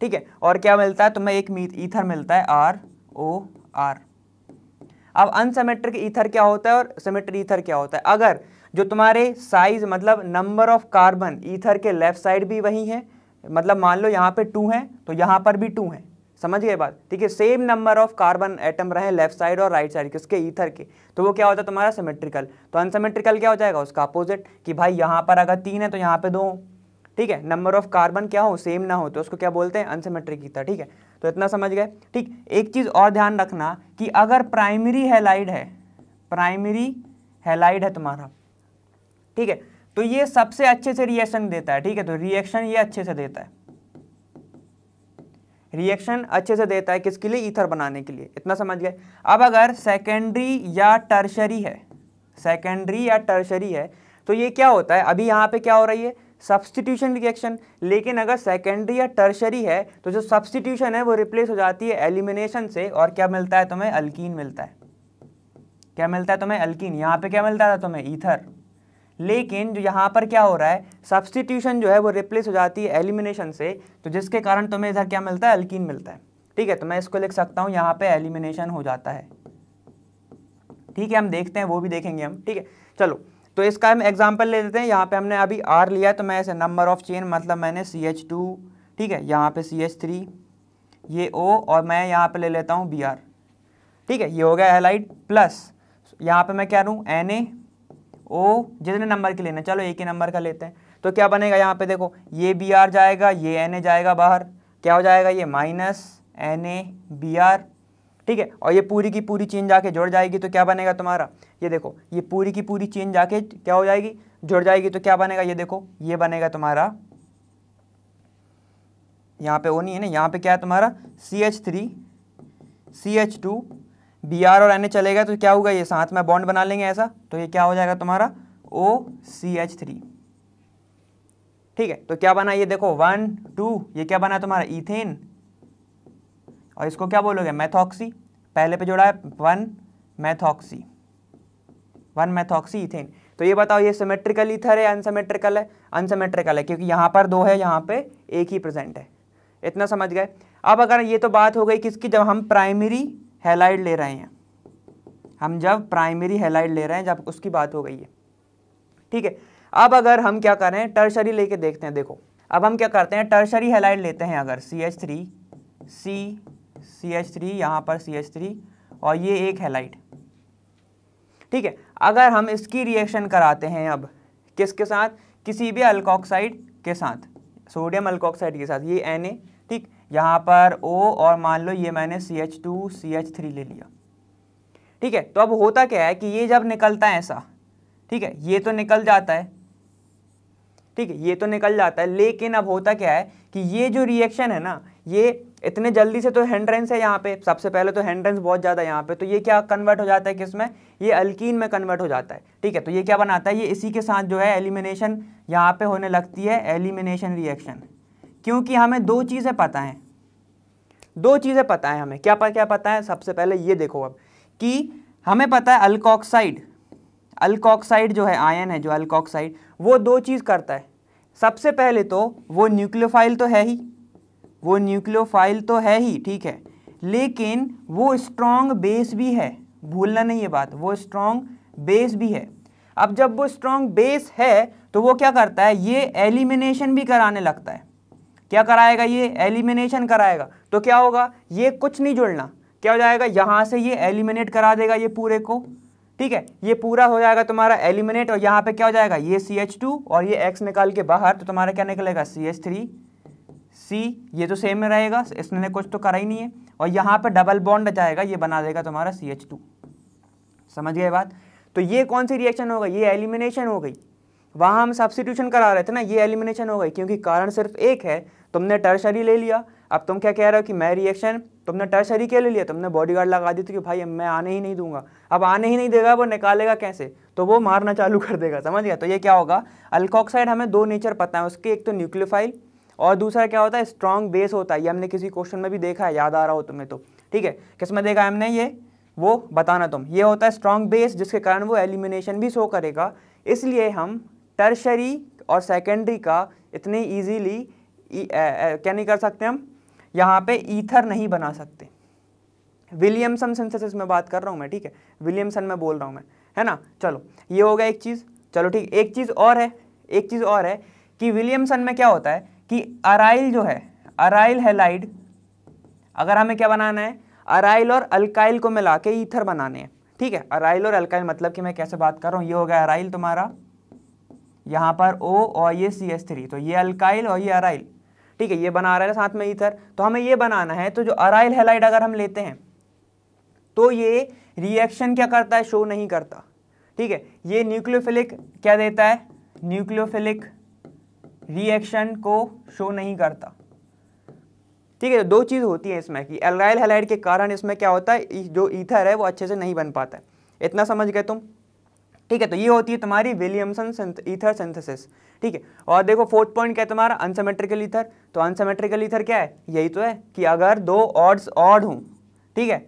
S1: ठीक है और क्या मिलता है तुम्हें एक ईथर मिलता है आर ओ आर अब अनसेमेट्रिक ईथर क्या होता है और सेमेट्रिक ईथर क्या होता है अगर जो तुम्हारे साइज मतलब नंबर ऑफ कार्बन ईथर के लेफ्ट साइड भी वही है मतलब मान लो यहाँ पे टू हैं तो यहाँ पर भी टू हैं समझ गए बात ठीक है same number of carbon atom रहे लेफ्ट साइड और राइट साइड के उसके ईथर के तो वो क्या होता है तुम्हारा सिमेट्रिकल तो अनसिमेट्रिकल क्या हो जाएगा उसका अपोजिट कि भाई यहाँ पर अगर तीन है तो यहाँ पे दो हो ठीक है नंबर ऑफ कार्बन क्या हो सेम ना हो तो उसको क्या बोलते हैं अनसिमेट्रिक ईथर ठीक है तो इतना समझ गए ठीक एक चीज़ और ध्यान रखना कि अगर प्राइमरी हेलाइड है प्राइमरी हेलाइड है तुम्हारा ठीक है तो ये सबसे अच्छे से रिएक्शन देता है ठीक है तो रिएक्शन ये अच्छे से देता है रिएक्शन अच्छे से देता है किसके लिए ईथर बनाने के लिए इतना समझ गए अब अगर सेकेंडरी या टर्शरी है सेकेंडरी या टर्शरी है तो ये क्या होता है अभी यहाँ पे क्या हो रही है सब्सटीट्यूशन रिएक्शन लेकिन अगर सेकेंडरी या टर्शरी है तो जो सब्सटीट्यूशन है वो रिप्लेस हो जाती है एलिमिनेशन से और क्या मिलता है तुम्हें अल्किन मिलता है क्या मिलता है तुम्हें अल्किन यहाँ पे क्या मिलता था तुम्हें ईथर लेकिन जो यहाँ पर क्या हो रहा है सब्सटीट्यूशन जो है वो रिप्लेस हो जाती है एलिमिनेशन से तो जिसके कारण तुम्हें इधर क्या मिलता है अल्किन मिलता है ठीक है तो मैं इसको लिख सकता हूँ यहाँ पे एलिमिनेशन हो जाता है ठीक है हम देखते हैं वो भी देखेंगे हम ठीक है चलो तो इसका हम एग्जाम्पल ले लेते हैं यहाँ पर हमने अभी आर लिया तो मैं ऐसे नंबर ऑफ चेन मतलब मैंने सी एच टू ठीक है यहाँ पर सी एच थ्री ये ओ और मैं यहाँ पर ले लेता हूँ बी आर ठीक है ये हो गया एलाइट प्लस यहाँ पे मैं क्या लूँ एन ए ओ जितने नंबर के लेना चलो एक ही नंबर का लेते हैं तो क्या बनेगा यहाँ पे देखो ये बी आर जाएगा ये एन ए जाएगा बाहर क्या हो जाएगा ये minus N A B R ठीक है और ये पूरी की पूरी चेंज जाके जुड़ जाएगी तो क्या बनेगा तुम्हारा ये देखो ये पूरी की पूरी चेंज जाके क्या हो जाएगी जुड़ जाएगी तो क्या बनेगा ये देखो ये बनेगा तुम्हारा यहाँ पे वो नहीं है ना यहाँ पे क्या है तुम्हारा C H three C H two B R और एन ए चलेगा तो क्या होगा ये साथ में बॉन्ड बना लेंगे ऐसा तो ये क्या हो जाएगा तुम्हारा ओ सी एच थ्री ठीक है तो क्या बना ये देखो वन टू ये क्या बना तुम्हारा इथेन और इसको क्या बोलोगे मैथॉक्सी पहले पे जोड़ा है one methoxy one methoxy ethane तो ये बताओ ये सिमेट्रिकल इथर है अनसिमेट्रिकल है अनसिमेट्रिकल है क्योंकि यहाँ पर दो है यहाँ पे एक ही प्रेजेंट है इतना समझ गए अब अगर ये तो बात हो गई किसकी जब हम प्राइमरी हेलाइड ले रहे हैं हम जब प्राइमरी हेलाइड ले रहे हैं जब उसकी बात हो गई है ठीक है अब अगर हम क्या कर रहे हैं टर्शरी लेके देखते हैं देखो अब हम क्या करते हैं टर्शरी हेलाइड लेते हैं अगर C H three C C H three यहाँ पर सी एच थ्री और ये एक हेलाइड ठीक है अगर हम इसकी रिएक्शन कराते हैं अब किसके साथ किसी भी अल्कोक्साइड के साथ सोडियम अल्कोक्साइड के साथ ये एन ए ठीक यहाँ पर O और मान लो ये मैंने C H two C H three ले लिया ठीक है तो अब होता क्या है कि ये जब निकलता है ऐसा ठीक है ये तो निकल जाता है ठीक है ये तो निकल जाता है लेकिन अब होता क्या है कि ये जो रिएक्शन है ना ये इतने जल्दी से तो हेंड्रेंस है यहाँ पे सबसे पहले तो हेंड्रेंस बहुत ज़्यादा यहाँ पे तो ये क्या कन्वर्ट हो जाता है किसमें ये अल्कीन में कन्वर्ट हो जाता है ठीक है तो ये क्या बनाता है ये इसी के साथ जो है एलिमिनेशन यहाँ पे होने लगती है एलिमिनेशन रिएक्शन क्योंकि हमें दो चीज़ें पता हैं दो चीज़ें पता है हमें क्या पता क्या पता है सबसे पहले ये देखो अब कि हमें पता है अल्कोक्साइड अल्कोक्साइड जो है आयन है जो अल्कोक्साइड वो दो चीज़ करता है सबसे पहले तो वो न्यूक्लियोफाइल तो है ही वो न्यूक्लियोफाइल तो है ही ठीक है लेकिन वो स्ट्रॉन्ग बेस भी है भूलना नहीं ये बात वो स्ट्रॉन्ग बेस भी है अब जब वो स्ट्रॉन्ग बेस है तो वो क्या करता है ये एलिमिनेशन भी कराने लगता है क्या कराएगा ये एलिमिनेशन कराएगा तो क्या होगा ये कुछ नहीं जुड़ना क्या हो जाएगा यहाँ से ये एलिमिनेट करा देगा ये पूरे को ठीक है ये पूरा हो जाएगा तुम्हारा एलिमिनेट और यहाँ पे क्या हो जाएगा ये सी एच टू और ये एक्स निकाल के बाहर तो तुम्हारा क्या निकलेगा सी एच थ्री सी ये तो सेम में रहेगा इसने कुछ तो करा ही नहीं है और यहाँ पे डबल बॉन्ड जाएगा ये बना देगा तुम्हारा सी एच टू समझ गए बात तो ये कौन सी रिएक्शन होगा ये एलिमिनेशन हो गई वहाँ हम सब्सिट्यूशन करा रहे थे ना ये एलिमिनेशन हो गई क्योंकि कारण सिर्फ एक है तुमने टर्शरी ले लिया अब तुम क्या कह रहे हो कि मैं रिएक्शन तुमने टर्शरी क्या ले लिया तुमने बॉडीगार्ड लगा दी थी कि भाई मैं आने ही नहीं दूंगा अब आने ही नहीं देगा वो निकालेगा कैसे तो वो मारना चालू कर देगा समझ गया तो ये क्या होगा अल्कोक्साइड हमें दो नेचर पता है उसके एक तो न्यूक्लियोफाइल और दूसरा क्या होता है स्ट्रॉन्ग बेस होता है ये हमने किसी क्वेश्चन में भी देखा है याद आ रहा हो तुम्हें तो ठीक है किस में देखा हमने ये वो बताना तुम ये होता है स्ट्रॉन्ग बेस जिसके कारण वो एलिमिनेशन भी शो करेगा इसलिए हम टर्शरी और सेकेंडरी का इतने ईजीली e, क्या नहीं कर सकते हम यहाँ पे ईथर नहीं बना सकते विलियमसन सिंथेसिस में बात कर रहा हूँ मैं ठीक है विलियमसन में बोल रहा हूँ मैं है ना चलो ये हो गया एक चीज़ चलो ठीक एक चीज़ और है एक चीज़ और है कि विलियमसन में क्या होता है कि अराइल जो है अराइल हेलाइड अगर हमें क्या बनाना है अराइल और अल्काइल को मिला के ईथर बनाने हैं ठीक है अराइल और अल्काइल मतलब कि मैं कैसे बात कर रहा हूँ ये हो गया अराइल तुम्हारा यहाँ पर ओ और ये सी एस थ्री तो ये अल्काइल और ये अराइल ठीक है ये बना रहा है साथ में इथर तो हमें ये बनाना है तो जो अराइल हेलाइड अगर हम लेते हैं तो ये रिएक्शन क्या करता है शो नहीं करता ठीक है ये न्यूक्लियोफिलिक क्या देता है न्यूक्लियोफिलिक रिएक्शन को शो नहीं करता ठीक है दो चीज़ होती है इसमें कि एल्गाइल हेलाइड के कारण इसमें क्या होता है जो ईथर है वो अच्छे से नहीं बन पाता है इतना समझ गए तुम ठीक है तो ये होती है तुम्हारी विलियमसन ईथर सिंथेसिस ठीक है और देखो फोर्थ पॉइंट क्या है तुम्हारा अनसेमेट्रिकल ईथर तो अनसेमेट्रिकल ईथर क्या है यही तो है कि अगर दो ऑड्स ऑड हूँ ठीक है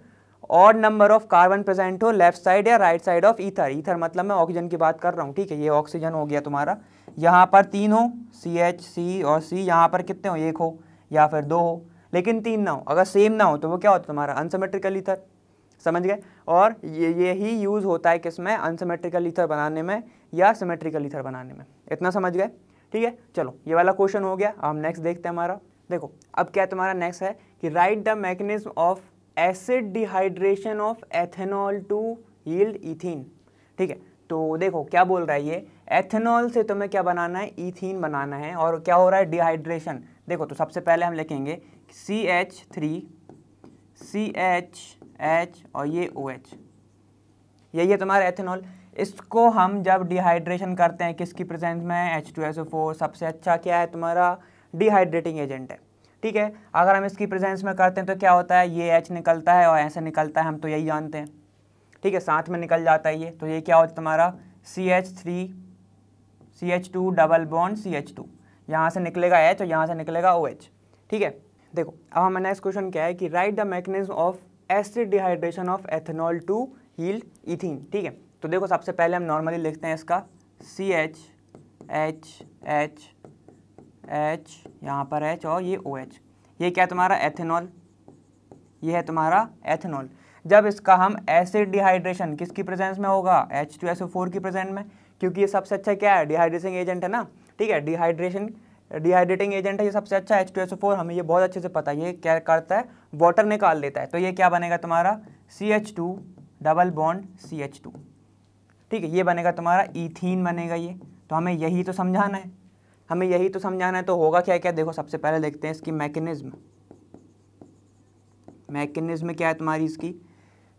S1: odd number of carbon present हो लेफ्ट साइड या right side of ether ether मतलब मैं ऑक्सीजन की बात कर रहा हूँ ठीक है ये ऑक्सीजन हो गया तुम्हारा यहाँ पर तीन हो सी एच सी और सी यहाँ पर कितने हो एक हो या फिर दो हो लेकिन तीन ना हो अगर सेम ना हो तो वो क्या होता है तुम्हारा अनसेमेट्रिकल ईथर समझ गए और ये यही यूज़ होता है किसमें में ईथर बनाने में या सिमेट्रिकल ईथर बनाने में इतना समझ गए ठीक है चलो ये वाला क्वेश्चन हो गया हम नेक्स्ट देखते हैं हमारा देखो अब क्या तुम्हारा नेक्स्ट है कि write the mechanism of acid dehydration of ethanol to yield ethene ठीक है तो देखो क्या बोल रहा है ये एथेनॉल से तुम्हें क्या बनाना है इथीन बनाना है और क्या हो रहा है डिहाइड्रेशन देखो तो सबसे पहले हम लिखेंगे C H three C H H और ये ओ एच यही है तुम्हारा एथेनॉल इसको हम जब डिहाइड्रेशन करते हैं किसकी प्रेजेंस में H two S O four सबसे अच्छा क्या है तुम्हारा डिहाइड्रेटिंग एजेंट है ठीक है अगर हम इसकी प्रेजेंस में करते हैं तो क्या होता है ये एच निकलता है और ऐसे निकलता है हम तो यही जानते हैं ठीक है साथ में निकल जाता है ये तो ये क्या होता है तुम्हारा C H three C H two double bond C H two यहाँ से निकलेगा एच और यहाँ से निकलेगा ओ एच ठीक है देखो अब हमारा नेक्स्ट क्वेश्चन क्या है कि write the mechanism of acid dehydration of ethanol to yield ethene ठीक है तो देखो सबसे पहले हम नॉर्मली लिखते हैं इसका C H H H H यहाँ पर एच और ये ओ OH. एच ये क्या तुम्हारा एथेनॉल ये है तुम्हारा एथेनॉल जब इसका हम एसिड डिहाइड्रेशन किसकी प्रेजेंस में होगा H two S O four की प्रेजेंट में क्योंकि ये सबसे अच्छा क्या है डिहाइड्रेशन एजेंट है ना ठीक है डिहाइड्रेशन डिहाइड्रेटिंग एजेंट है ये सबसे अच्छा एच टू हमें ये बहुत अच्छे से पता है ये क्या करता है वाटर निकाल लेता है तो ये क्या बनेगा तुम्हारा C H two double bond C H two ठीक है ये बनेगा तुम्हारा ईथीन बनेगा ये तो हमें यही तो समझाना है हमें यही तो समझाना है तो होगा क्या क्या देखो सबसे पहले देखते हैं इसकी मैकेनिज्म मैकेनिज्म क्या है तुम्हारी इसकी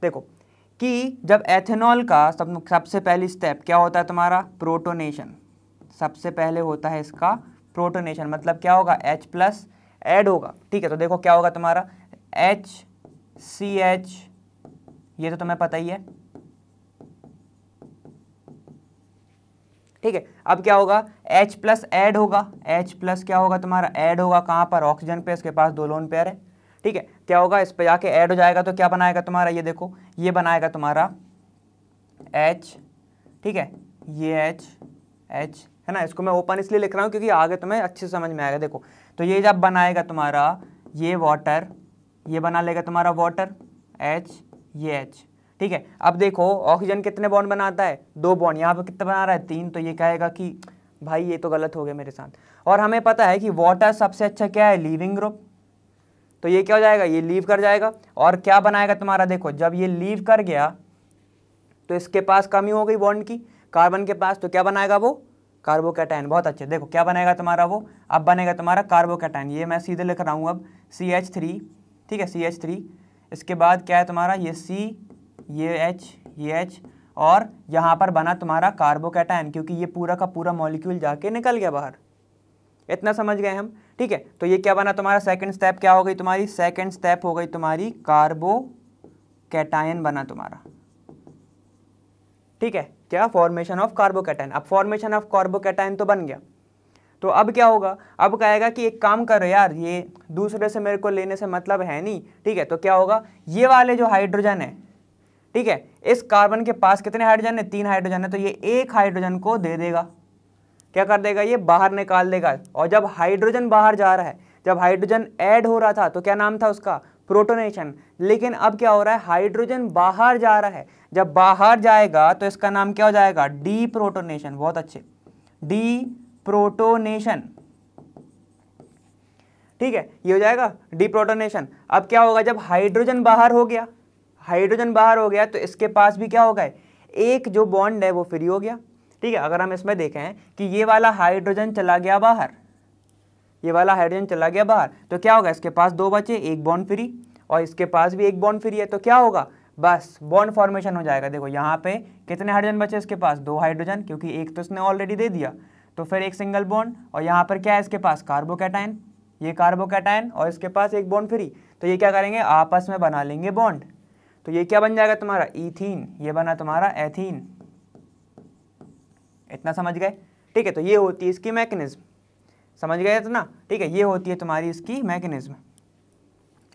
S1: देखो कि जब एथेनॉल का सब सबसे पहली स्टेप क्या होता है तुम्हारा प्रोटोनेशन सबसे पहले होता है इसका प्रोटोनेशन मतलब क्या होगा H प्लस एड होगा ठीक है तो देखो क्या होगा तुम्हारा एच सी एच ये तो तुम्हें पता ही है ठीक है अब क्या होगा H प्लस एड होगा H प्लस क्या होगा तुम्हारा ऐड होगा कहाँ पर ऑक्सीजन पे इसके पास दो लोन पेयर है ठीक है क्या होगा इस पर जाके ऐड हो जाएगा तो क्या बनाएगा तुम्हारा ये देखो ये बनाएगा तुम्हारा H ठीक है ये H H है ना इसको मैं ओपन इसलिए लिख रहा हूँ क्योंकि आगे तुम्हें अच्छे से समझ में आएगा देखो तो ये जब बनाएगा तुम्हारा ये वाटर ये बना लेगा तुम्हारा वाटर एच ये एच ठीक है अब देखो ऑक्सीजन कितने बॉन्ड बनाता है दो बॉन्ड यहाँ पर कितना बना रहा है तीन तो ये कहेगा कि भाई ये तो गलत हो गया मेरे साथ और हमें पता है कि वाटर सबसे अच्छा क्या है लीविंग ग्रुप तो ये क्या हो जाएगा ये लीव कर जाएगा और क्या बनाएगा तुम्हारा देखो जब ये लीव कर गया तो इसके पास कमी हो गई बॉन्ड की कार्बन के पास तो क्या बनाएगा वो कार्बोकेटाइन बहुत अच्छे देखो क्या बनेगा तुम्हारा वो अब बनेगा तुम्हारा कार्बोकेटाइन ये मैं सीधे लिख रहा हूँ अब सी एच थ्री ठीक है सी एच थ्री इसके बाद क्या है तुम्हारा ये सी ये एच ये एच और यहाँ पर बना तुम्हारा कार्बोकेटाइन क्योंकि ये पूरा का पूरा मॉलिक्यूल जाके निकल गया बाहर इतना समझ गए हम ठीक है तो ये क्या बना तुम्हारा सेकेंड स्टेप क्या हो गई तुम्हारी सेकेंड स्टेप हो गई तुम्हारी कार्बो कैटायन बना तुम्हारा ठीक है क्या फॉर्मेशन ऑफ कार्बोकेटाइन अब फॉर्मेशन ऑफ कार्बोकेटाइन तो बन गया तो अब क्या होगा अब कहेगा कि एक काम करो यार ये दूसरे से मेरे को लेने से मतलब है नहीं ठीक है तो क्या होगा ये वाले जो हाइड्रोजन है ठीक है इस कार्बन के पास कितने हाइड्रोजन है तीन हाइड्रोजन है तो ये एक हाइड्रोजन को दे देगा क्या कर देगा ये बाहर निकाल देगा और जब हाइड्रोजन बाहर जा रहा है जब हाइड्रोजन ऐड हो रहा था तो क्या नाम था उसका प्रोटोनेशन लेकिन अब क्या हो रहा है हाइड्रोजन बाहर जा रहा है जब बाहर जाएगा तो इसका नाम क्या हो जाएगा डी प्रोटोनेशन बहुत अच्छे डी प्रोटोनेशन ठीक है ये हो जाएगा डी प्रोटोनेशन अब क्या होगा जब हाइड्रोजन बाहर हो गया हाइड्रोजन बाहर हो गया तो इसके पास भी क्या होगा एक जो बॉन्ड है वो फ्री हो गया ठीक है अगर हम इसमें देखें कि ये वाला हाइड्रोजन चला गया बाहर ये वाला हाइड्रोजन चला गया बाहर तो क्या होगा इसके पास दो बचे एक बॉन्ड फ्री और इसके पास भी एक बॉन्ड फ्री है तो क्या होगा बस बॉन्ड फॉर्मेशन हो जाएगा देखो यहाँ पे कितने हाइड्रोजन बचे इसके पास दो हाइड्रोजन क्योंकि एक तो इसने ऑलरेडी दे दिया तो फिर एक सिंगल बॉन्ड और यहाँ पर क्या है इसके पास कार्बोकैटाइन ये कार्बोकैटाइन और इसके पास एक बॉन्ड फ्री तो ये क्या करेंगे आपस में बना लेंगे बॉन्ड तो ये क्या बन जाएगा तुम्हारा ईथीन ये बना तुम्हारा एथीन इतना समझ गए ठीक है तो ये होती है इसकी मैकेनिज्म समझ गए इतना ठीक है ये होती है तुम्हारी इसकी मैकेनिज्म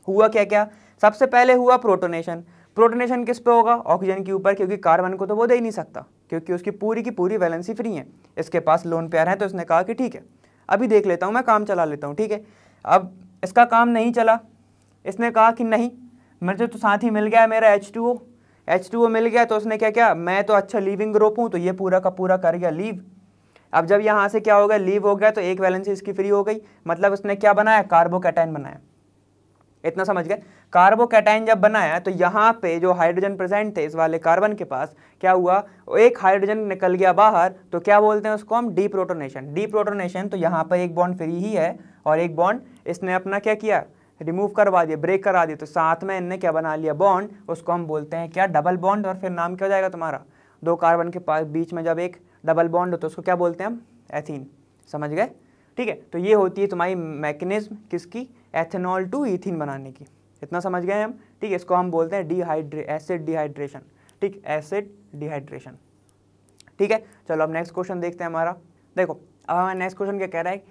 S1: हुआ क्या क्या सबसे पहले हुआ प्रोटोनेशन प्रोटोनेशन किस पे होगा ऑक्सीजन के ऊपर क्योंकि कार्बन को तो वो दे ही नहीं सकता क्योंकि उसकी पूरी की पूरी वैलेंसी फ्री है इसके पास लोन पेयर है तो इसने कहा कि ठीक है अभी देख लेता हूँ मैं काम चला लेता हूँ ठीक है अब इसका काम नहीं चला इसने कहा कि नहीं मेरे तो साथ ही मिल गया है मेरा H two O H two O मिल गया तो उसने क्या क्या मैं तो अच्छा लीविंग ग्रुप हूँ तो ये पूरा का पूरा कर गया लीव अब जब यहाँ से क्या हो गया लीव हो गया तो एक वैलेंसी इसकी फ्री हो गई मतलब उसने क्या बनाया कार्बोकैटाइन बनाया इतना समझ गए कार्बोकैटाइन जब बनाया तो यहाँ पे जो हाइड्रोजन प्रेजेंट थे इस वाले कार्बन के पास क्या हुआ एक हाइड्रोजन निकल गया बाहर तो क्या बोलते हैं उसको हम डी प्रोटोनेशन डी प्रोटोनेशन तो यहाँ पर एक बॉन्ड फ्री ही है और एक बॉन्ड इसने अपना क्या किया रिमूव करवा दिया ब्रेक करा दिया तो साथ में इनने क्या बना लिया बॉन्ड उसको हम बोलते हैं क्या डबल बॉन्ड और फिर नाम क्या हो जाएगा तुम्हारा दो कार्बन के पास बीच में जब एक डबल बॉन्ड हो तो उसको क्या बोलते हैं हम एथीन समझ गए ठीक है तो ये होती है तुम्हारी मैकेनिज्म किसकी एथेनॉल टू इथिन बनाने की इतना समझ गए हम ठीक है इसको हम बोलते हैं डिहाइड्रे एसिड डिहाइड्रेशन ठीक एसिड डिहाइड्रेशन ठीक है चलो अब नेक्स्ट क्वेश्चन देखते हैं हमारा देखो अब हमारा नेक्स्ट क्वेश्चन क्या कह रहा है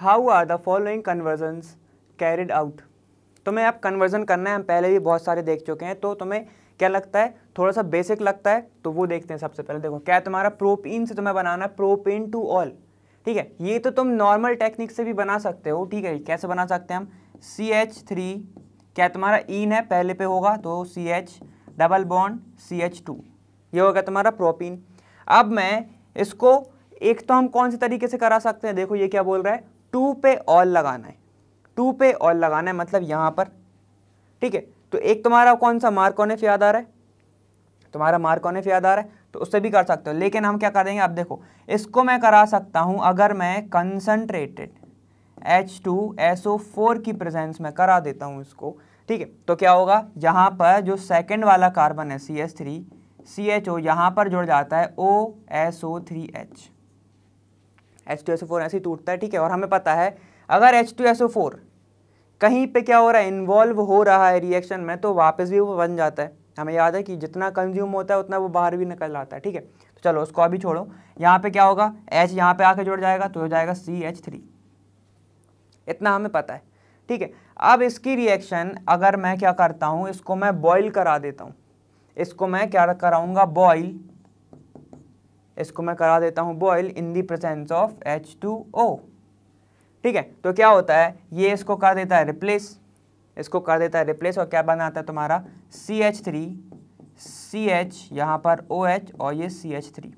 S1: how are the following conversion carried out तुम्हें अब कन्वर्जन करना है हम पहले भी बहुत सारे देख चुके हैं तो तुम्हें क्या लगता है थोड़ा सा बेसिक लगता है तो वो देखते हैं सबसे पहले देखो क्या तुम्हारा प्रोपीन से तुम्हें बनाना है प्रोपीन टू ऑल ठीक है ये तो तुम नॉर्मल टेक्निक से भी बना सकते हो ठीक है कैसे बना सकते हैं हम सी एच थ्री क्या तुम्हारा इन e है पहले पे होगा तो C H double bond C H two ये होगा तुम्हारा प्रोपीन अब मैं इसको एक तो हम कौन से तरीके से करा सकते हैं देखो ये क्या बोल रहा है टू पे ऑल लगाना है टू पे ऑल लगाना है मतलब यहाँ पर ठीक है तो एक तुम्हारा कौन सा मार्कोनेफ याद आ रहा है तुम्हारा मार्कोनेफ याद आ रहा है तो उससे भी कर सकते हो लेकिन हम क्या करेंगे आप देखो इसको मैं करा सकता हूँ अगर मैं concentrated H two S O four की प्रेजेंस में करा देता हूँ इसको ठीक है तो क्या होगा यहाँ पर जो सेकेंड वाला कार्बन है C S three C H O यहाँ पर जुड़ जाता है O S O three H H two S O four ऐसे ही टूटता है ठीक है और हमें पता है अगर H two S O four कहीं पर क्या हो रहा है इन्वॉल्व हो रहा है रिएक्शन में तो वापस भी वो बन जाता है हमें याद है कि जितना कंज्यूम होता है उतना वो बाहर भी निकल आता है ठीक है तो चलो उसको अभी छोड़ो यहाँ पे क्या होगा एच यहाँ पे आके जुड़ जाएगा तो हो जाएगा सी एच थ्री इतना हमें पता है ठीक है अब इसकी रिएक्शन अगर मैं क्या करता हूँ इसको मैं बॉयल करा देता हूँ इसको मैं क्या कराऊँगा बॉइल इसको मैं करा देता हूँ boil in the presence of H two O ठीक है तो क्या होता है ये इसको कर देता है रिप्लेस इसको कर देता है रिप्लेस और क्या बनाता है तुम्हारा C H three C H यहाँ पर ओ OH एच और ये सी एच थ्री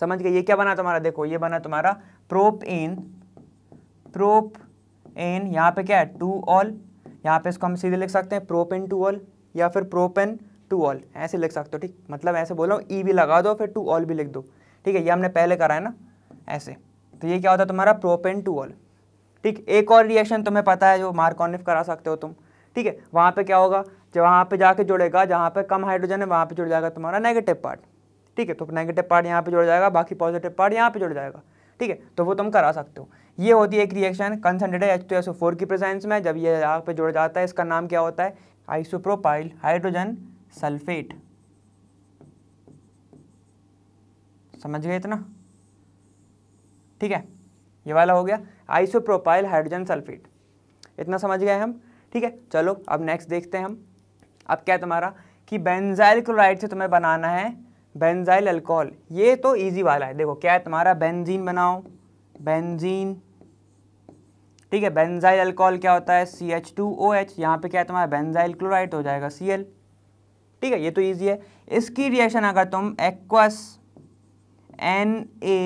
S1: समझ गए ये क्या बना तुम्हारा देखो ये बना तुम्हारा प्रोप इन प्रोप इन यहाँ पे क्या है टू ऑल यहाँ पे इसको हम सीधे लिख सकते हैं प्रोप इन टू ऑल या फिर प्रोप इन टू ऑल ऐसे लिख सकते हो ठीक मतलब ऐसे बोलो ई e भी लगा दो फिर टू ऑल भी लिख दो ठीक है ये हमने पहले करा है ना ऐसे तो ये क्या होता है तुम्हारा प्रोप इन टू ऑल ठीक एक और रिएक्शन तुम्हें पता है जो मार्कॉनिफ करा सकते हो तुम ठीक है वहाँ पे क्या होगा जब वहाँ पे जाके जुड़ेगा जहाँ पे कम हाइड्रोजन है वहाँ पे जुड़ जाएगा तुम्हारा नेगेटिव पार्ट ठीक है तो नेगेटिव पार्ट यहाँ पे जुड़ जाएगा बाकी पॉजिटिव पार्ट यहाँ पे जुड़ जाएगा ठीक है तो वो तुम करा सकते हो ये होती है एक reaction concentrated H two S O four की प्रेजेंस में जब ये यहाँ पे जुड़ जाता है इसका नाम क्या होता है आइसोप्रोपाइल हाइड्रोजन सल्फेट समझ गए इतना ठीक है ये वाला हो गया आइसोप्रोपाइल हाइड्रोजन सल्फेट इतना समझ गए हम ठीक है चलो अब नेक्स्ट देखते हैं हम अब क्या है तुम्हारा कि बेंजाइल क्लोराइड से तुम्हें बनाना है बेंजाइल अल्कोहल ये तो इजी वाला है देखो क्या है तुम्हारा बेंजीन बनाओ बेंजीन ठीक है बेंजाइल अल्कोहल क्या होता है C H two O H यहाँ पर क्या है तुम्हारा बेंजाइल क्लोराइड हो जाएगा सी एल ठीक है ये तो ईजी है इसकी रिएक्शन अगर तुम aqueous N A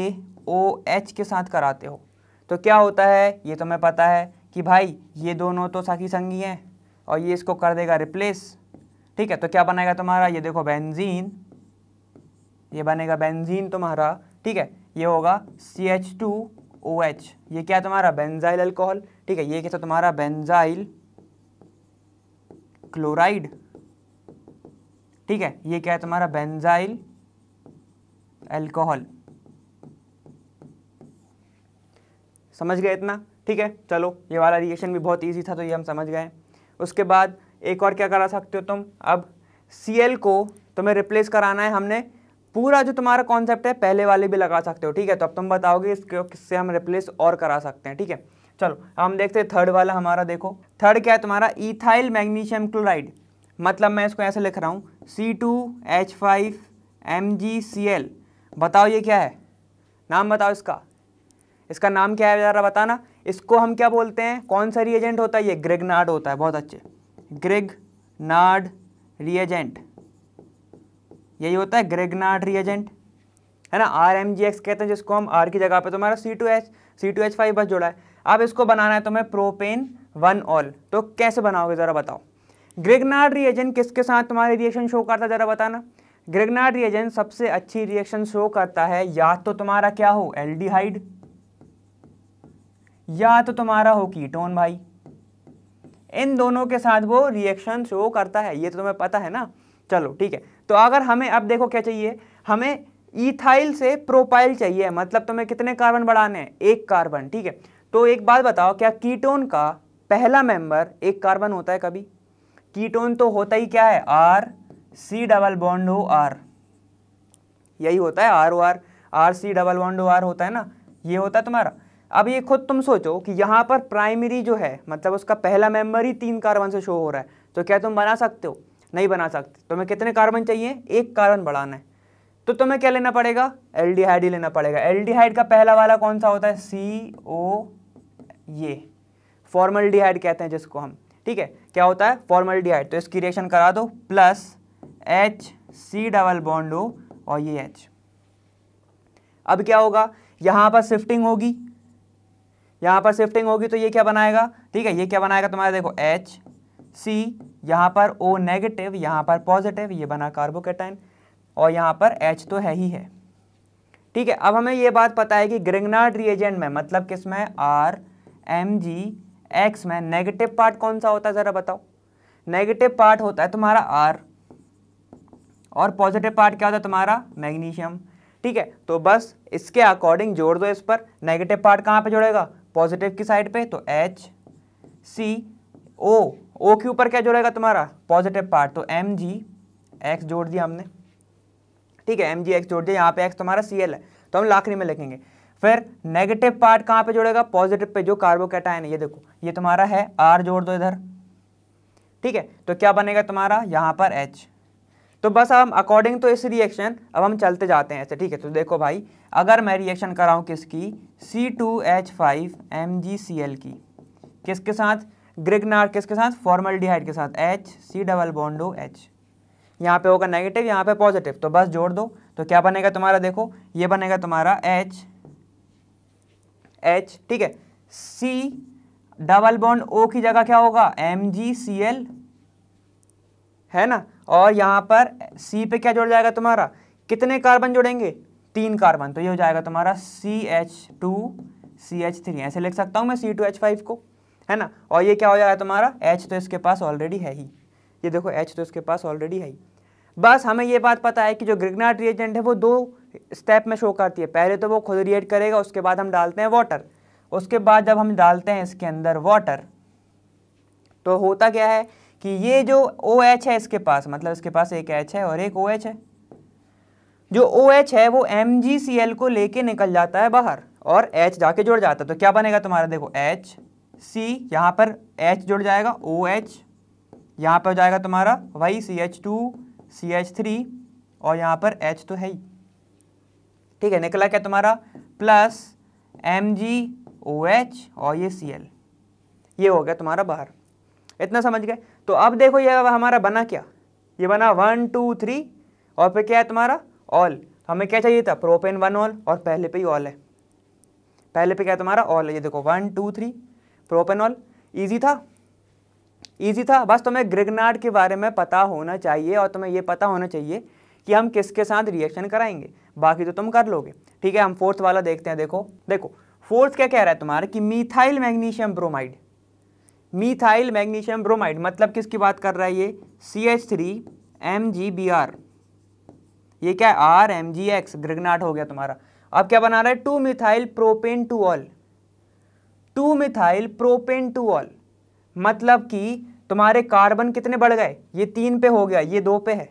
S1: O H के साथ कराते हो तो क्या होता है ये तो मैं पता है कि भाई ये दोनों तो साखी संगी हैं और ये इसको कर देगा रिप्लेस ठीक है तो क्या बनेगा तुम्हारा ये देखो बेंजीन ये बनेगा बेंजीन तुम्हारा ठीक है ये होगा C H two O H ये क्या तुम्हारा बेंजाइल अल्कोहल ठीक है ये क्या तुम्हारा बेंजाइल क्लोराइड ठीक है ये क्या है तुम्हारा बेंजाइल अल्कोहल समझ गए इतना ठीक है चलो ये वाला रिएक्शन भी बहुत ईजी था तो ये हम समझ गए उसके बाद एक और क्या करा सकते हो तुम अब सी को तुम्हें रिप्लेस कराना है हमने पूरा जो तुम्हारा कॉन्सेप्ट है पहले वाले भी लगा सकते हो ठीक है तो अब तुम बताओगे इसको किससे हम रिप्लेस और करा सकते हैं ठीक है चलो हम देखते हैं थर्ड वाला हमारा देखो थर्ड क्या है तुम्हारा इथाइल मैग्नीशियम क्लोराइड मतलब मैं इसको ऐसे लिख रहा हूँ C two H five M G C L बताओ ये क्या है नाम बताओ इसका इसका नाम क्या है ज़रा बताना इसको हम क्या बोलते हैं कौन सा रिएजेंट होता है ये ग्रेगनाड होता है बहुत अच्छे ग्रेगनाड रिएजेंट यही होता है ग्रेगनाड रिएजेंट है ना आर एम जी एक्स कहते हैं जिसको हम आर की जगह पे तुम्हारा C two H C two H five बस जुड़ा है अब इसको बनाना है तुम्हें प्रोपेन वन ऑल तो कैसे बनाओगे ज़रा बताओ ग्रेगनाड रिएजेंट किसके साथ तुम्हारे रिएक्शन शो करता है ज़रा बताना ग्रेगनाड रिएजेंट सबसे अच्छी रिएक्शन शो करता है या तो तुम्हारा क्या हो एल्डिहाइड या तो तुम्हारा हो कीटोन भाई इन दोनों के साथ वो रिएक्शन शो करता है ये तो तुम्हें पता है ना चलो ठीक है तो अगर हमें अब देखो क्या चाहिए हमें इथाइल से प्रोपाइल चाहिए मतलब तुम्हें कितने कार्बन बढ़ाने हैं एक कार्बन ठीक है तो एक बात बताओ क्या कीटोन का पहला मेंबर एक कार्बन होता है कभी कीटोन तो होता ही क्या है R C double bond O R यही होता है R O R R C double bond O R होता है ना ये होता है तुम्हारा अब ये खुद तुम सोचो कि यहाँ पर प्राइमरी जो है मतलब उसका पहला मेंबर ही तीन कार्बन से शो हो रहा है तो क्या तुम बना सकते हो नहीं बना सकते तुम्हें कितने कार्बन चाहिए एक कार्बन बढ़ाना है तो तुम्हें क्या लेना पड़ेगा एल ही लेना पड़ेगा एल का पहला वाला कौन सा होता है सी ओ ये फॉर्मल कहते हैं जिसको हम ठीक है क्या होता है फॉर्मल तो इसकी रिएक्शन करा दो plus H C double bond O और ये एच अब क्या होगा यहाँ पर शिफ्टिंग होगी यहाँ पर शिफ्टिंग होगी तो ये क्या बनाएगा ठीक है ये क्या बनाएगा तुम्हारा देखो एच सी यहाँ पर ओ नेगेटिव यहाँ पर पॉजिटिव ये बना कार्बोकेटाइन और यहाँ पर एच तो है ही है ठीक है अब हमें ये बात पता है कि ग्रिंगनाड रिएजेंट में मतलब किस में आर एम जी एक्स में नेगेटिव पार्ट कौन सा होता है ज़रा बताओ नेगेटिव पार्ट होता है तुम्हारा आर और पॉजिटिव पार्ट क्या होता है तुम्हारा मैग्नीशियम ठीक है तो बस इसके अकॉर्डिंग जोड़ दो इस पर नेगेटिव पार्ट कहाँ पे जोड़ेगा पॉजिटिव की साइड पे तो एच सी ओ ओ के ऊपर क्या जोड़ेगा तुम्हारा पॉजिटिव पार्ट तो एम जी एक्स जोड़ दिया हमने ठीक है एम जी एक्स जोड़ दिया यहाँ पे एक्स तुम्हारा सी एल है तो हम लाखनी में लिखेंगे फिर नेगेटिव पार्ट कहाँ पे जोड़ेगा पॉजिटिव पे जो कार्बोकेटाइन है ये देखो ये तुम्हारा है आर जोड़ दो इधर ठीक है तो क्या बनेगा तुम्हारा यहाँ पर एच तो बस अब हम अकॉर्डिंग टू तो इस रिएक्शन अब हम चलते जाते हैं ऐसे ठीक है तो देखो भाई अगर मैं रिएक्शन कराऊँ किसकी C two H five M G C L की किसके साथ ग्रिगनार किसके साथ फॉर्मल डिहाइड के साथ H C double bond O H यहाँ पे होगा नेगेटिव यहाँ पे पॉजिटिव तो बस जोड़ दो तो क्या बनेगा तुम्हारा देखो ये बनेगा तुम्हारा एच एच ठीक है सी डबल बॉन्ड ओ की जगह क्या होगा एम जी सी एल है ना और यहाँ पर सी पे क्या जोड़ जाएगा तुम्हारा कितने कार्बन जोड़ेंगे तीन कार्बन तो ये हो जाएगा तुम्हारा C H two C H three ऐसे लिख सकता हूँ मैं सी टू एच फाइव को है ना और ये क्या हो जाएगा तुम्हारा एच तो इसके पास ऑलरेडी है ही ये देखो एच तो इसके पास ऑलरेडी है ही बस हमें ये बात पता है कि जो ग्रिगनाट रिएजेंट है वो दो स्टेप में शो करती है पहले तो वो खुद रिएट करेगा उसके बाद हम डालते हैं वाटर उसके बाद जब हम डालते हैं इसके अंदर वाटर तो होता क्या है कि ये जो ओ OH है इसके पास मतलब इसके पास एक एच है और एक ओ OH है जो ओ OH है वो एम को लेके निकल जाता है बाहर और एच जाके जुड़ जाता है तो क्या बनेगा तुम्हारा देखो एच सी यहाँ पर एच जुड़ जाएगा ओ एच यहाँ पर जाएगा तुम्हारा Y C H two C H three और यहाँ पर एच तो है ही ठीक है निकला क्या तुम्हारा plus M G O H और ये सी एल ये हो गया तुम्हारा बाहर इतना समझ गए तो अब देखो ये हमारा बना क्या ये बना वन टू थ्री और फिर क्या है तुम्हारा ऑल हमें क्या चाहिए था प्रोपेन वन ऑल और पहले पे ही ऑल है पहले पे क्या है तुम्हारा ऑल है ये देखो one two three propane ol easy था ईजी था बस तुम्हें ग्रिगनार्ड के बारे में पता होना चाहिए और तुम्हें ये पता होना चाहिए कि हम किसके साथ रिएक्शन कराएंगे बाकी तो तुम कर लोगे ठीक है हम फोर्थ वाला देखते हैं देखो देखो फोर्थ क्या कह रहा है तुम्हारा कि methyl magnesium bromide methyl magnesium bromide मतलब किसकी बात कर रहा है ये C H three M G B R ये क्या है R M G X Grignard हो गया तुम्हारा अब क्या बना रहा है two methyl propane two ol two methyl propane two ol मतलब कि तुम्हारे कार्बन कितने बढ़ गए ये तीन पे हो गया ये दो पे है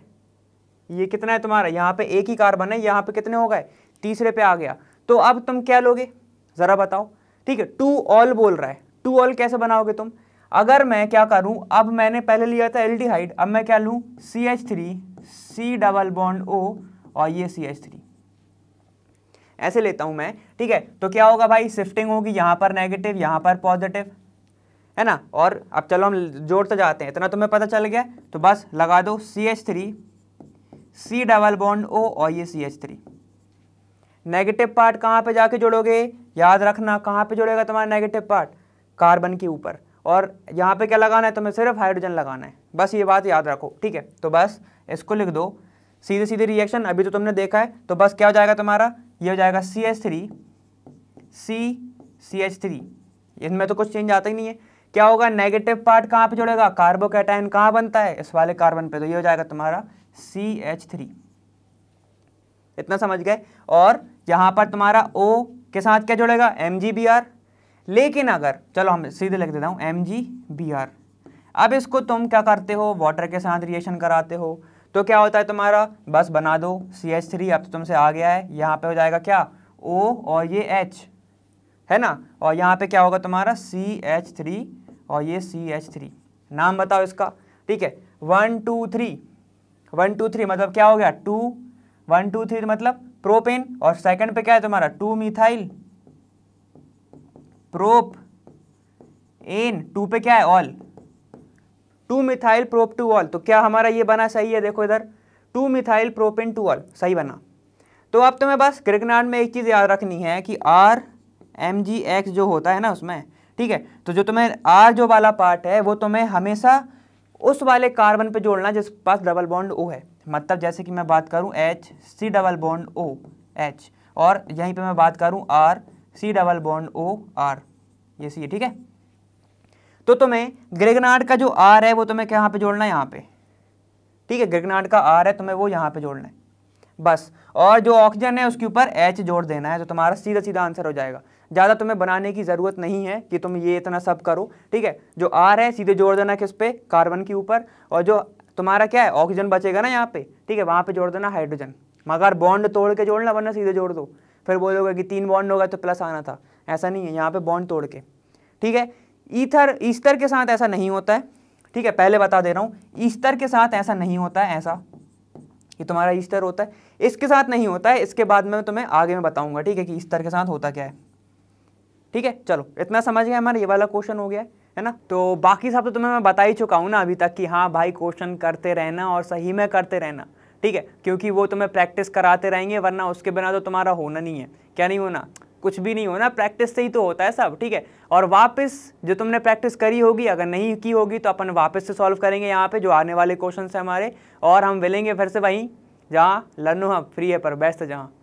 S1: ये कितना है तुम्हारा यहाँ पे एक ही कार्बन है यहाँ पे कितने हो गए तीसरे पे आ गया तो अब तुम क्या लोगे ज़रा बताओ ठीक है टू ऑल बोल रहा है टू ऑल कैसे बनाओगे तुम अगर मैं क्या करूं अब मैंने पहले लिया था एल्डिहाइड अब मैं क्या लूं C H three C double bond O और ये सी एच थ्री ऐसे लेता हूं मैं ठीक है तो क्या होगा भाई शिफ्टिंग होगी यहाँ पर नेगेटिव यहाँ पर पॉजिटिव है ना और अब चलो हम जोड़ते जाते हैं इतना तुम्हें तो पता चल गया तो बस लगा दो C H three C double bond O और ये C H three negative part कहाँ पे जाके जोड़ोगे याद रखना कहाँ पे जोड़ेगा तुम्हारा नेगेटिव पार्ट कार्बन के ऊपर और यहाँ पे क्या लगाना है तुम्हें सिर्फ हाइड्रोजन लगाना है बस ये बात याद रखो ठीक है तो बस इसको लिख दो सीधे सीधे रिएक्शन अभी तो तुमने देखा है तो बस क्या हो जाएगा तुम्हारा ये हो जाएगा C H three C C H three इनमें तो कुछ चेंज आता ही नहीं है क्या होगा नेगेटिव पार्ट कहाँ पे जुड़ेगा कार्बोकेटाइन कहाँ बनता है इस वाले कार्बन पे तो ये हो जाएगा तुम्हारा सी एच थ्री इतना समझ गए और यहाँ पर तुम्हारा ओ के साथ क्या जुड़ेगा एम जी बी आर लेकिन अगर चलो हम सीधे लिख देता हूँ एम जी बी आर अब इसको तुम क्या करते हो वाटर के साथ रिएक्शन कराते हो तो क्या होता है तुम्हारा बस बना दो सी एच थ्री अब तो तुमसे आ गया है यहाँ पे हो जाएगा क्या ओ और ये एच है ना और यहाँ पे क्या होगा तुम्हारा सी एच थ्री और ये सी एच थ्री नाम बताओ इसका ठीक है one two three one two three मतलब क्या हो गया टू वन टू थ्री मतलब प्रोपेन और सेकंड पे क्या है तुम्हारा two methyl propane two पे क्या है ol two methyl prop two ol तो क्या हमारा ये बना सही है देखो इधर two methyl propane two ol सही बना तो अब तुम्हें बस क्रिकनाट में एक चीज़ याद रखनी है कि आर एम जी एक्स जो होता है ना उसमें ठीक है तो जो तुम्हें आर जो वाला पार्ट है वो तुम्हें हमेशा उस वाले कार्बन पे जोड़ना जिस पास डबल बॉन्ड ओ है मतलब जैसे कि मैं बात करूं H C double bond O H और यहीं पे मैं बात करूं R C double bond O R ये सी ठीक है तो तुम्हें ग्रेगनाड का जो आर है वो तुम्हें कहाँ यहाँ पे जोड़ना है यहाँ पे ठीक है ग्रेगनाड का आर है तुम्हें वो यहाँ पे जोड़ना है बस और जो ऑक्सीजन है उसके ऊपर एच जोड़ देना है तो तुम्हारा सीधा सीधा आंसर हो जाएगा ज़्यादा तुम्हें बनाने की ज़रूरत नहीं है कि तुम ये इतना सब करो ठीक है जो आर है सीधे जोड़ देना किस पे कार्बन के ऊपर और जो तुम्हारा क्या है ऑक्सीजन बचेगा ना यहाँ पे ठीक है वहाँ पे जोड़ देना हाइड्रोजन मगर बॉन्ड तोड़ के जोड़ना वरना सीधे जोड़ दो फिर बोलोगे कि तीन बॉन्ड होगा तो प्लस आना था ऐसा नहीं है यहाँ पे बॉन्ड तोड़ के ठीक है ईथर ईस्तर के साथ ऐसा नहीं होता है ठीक है पहले बता दे रहा हूँ ईस्तर के साथ ऐसा नहीं होता है ऐसा ये तुम्हारा ईस्टर होता है इसके साथ नहीं होता है इसके बाद में तुम्हें आगे में बताऊंगा ठीक है कि ईस्टर के साथ होता क्या है ठीक है चलो इतना समझ गया हमारा ये वाला क्वेश्चन हो गया है है ना तो बाकी सब तो तुम्हें मैं बता ही चुका हूँ ना अभी तक कि हाँ भाई क्वेश्चन करते रहना और सही में करते रहना ठीक है क्योंकि वो तुम्हें प्रैक्टिस कराते रहेंगे वरना उसके बिना तो तुम्हारा होना नहीं है क्या नहीं होना कुछ भी नहीं होना प्रैक्टिस से ही तो होता है सब ठीक है और वापस जो तुमने प्रैक्टिस करी होगी अगर नहीं की होगी तो अपन वापस से सॉल्व करेंगे यहाँ पे जो आने वाले क्वेश्चन हैं हमारे और हम मिलेंगे फिर से वहीं जहाँ लर्नो हम फ्री है पर बेस्ट जहाँ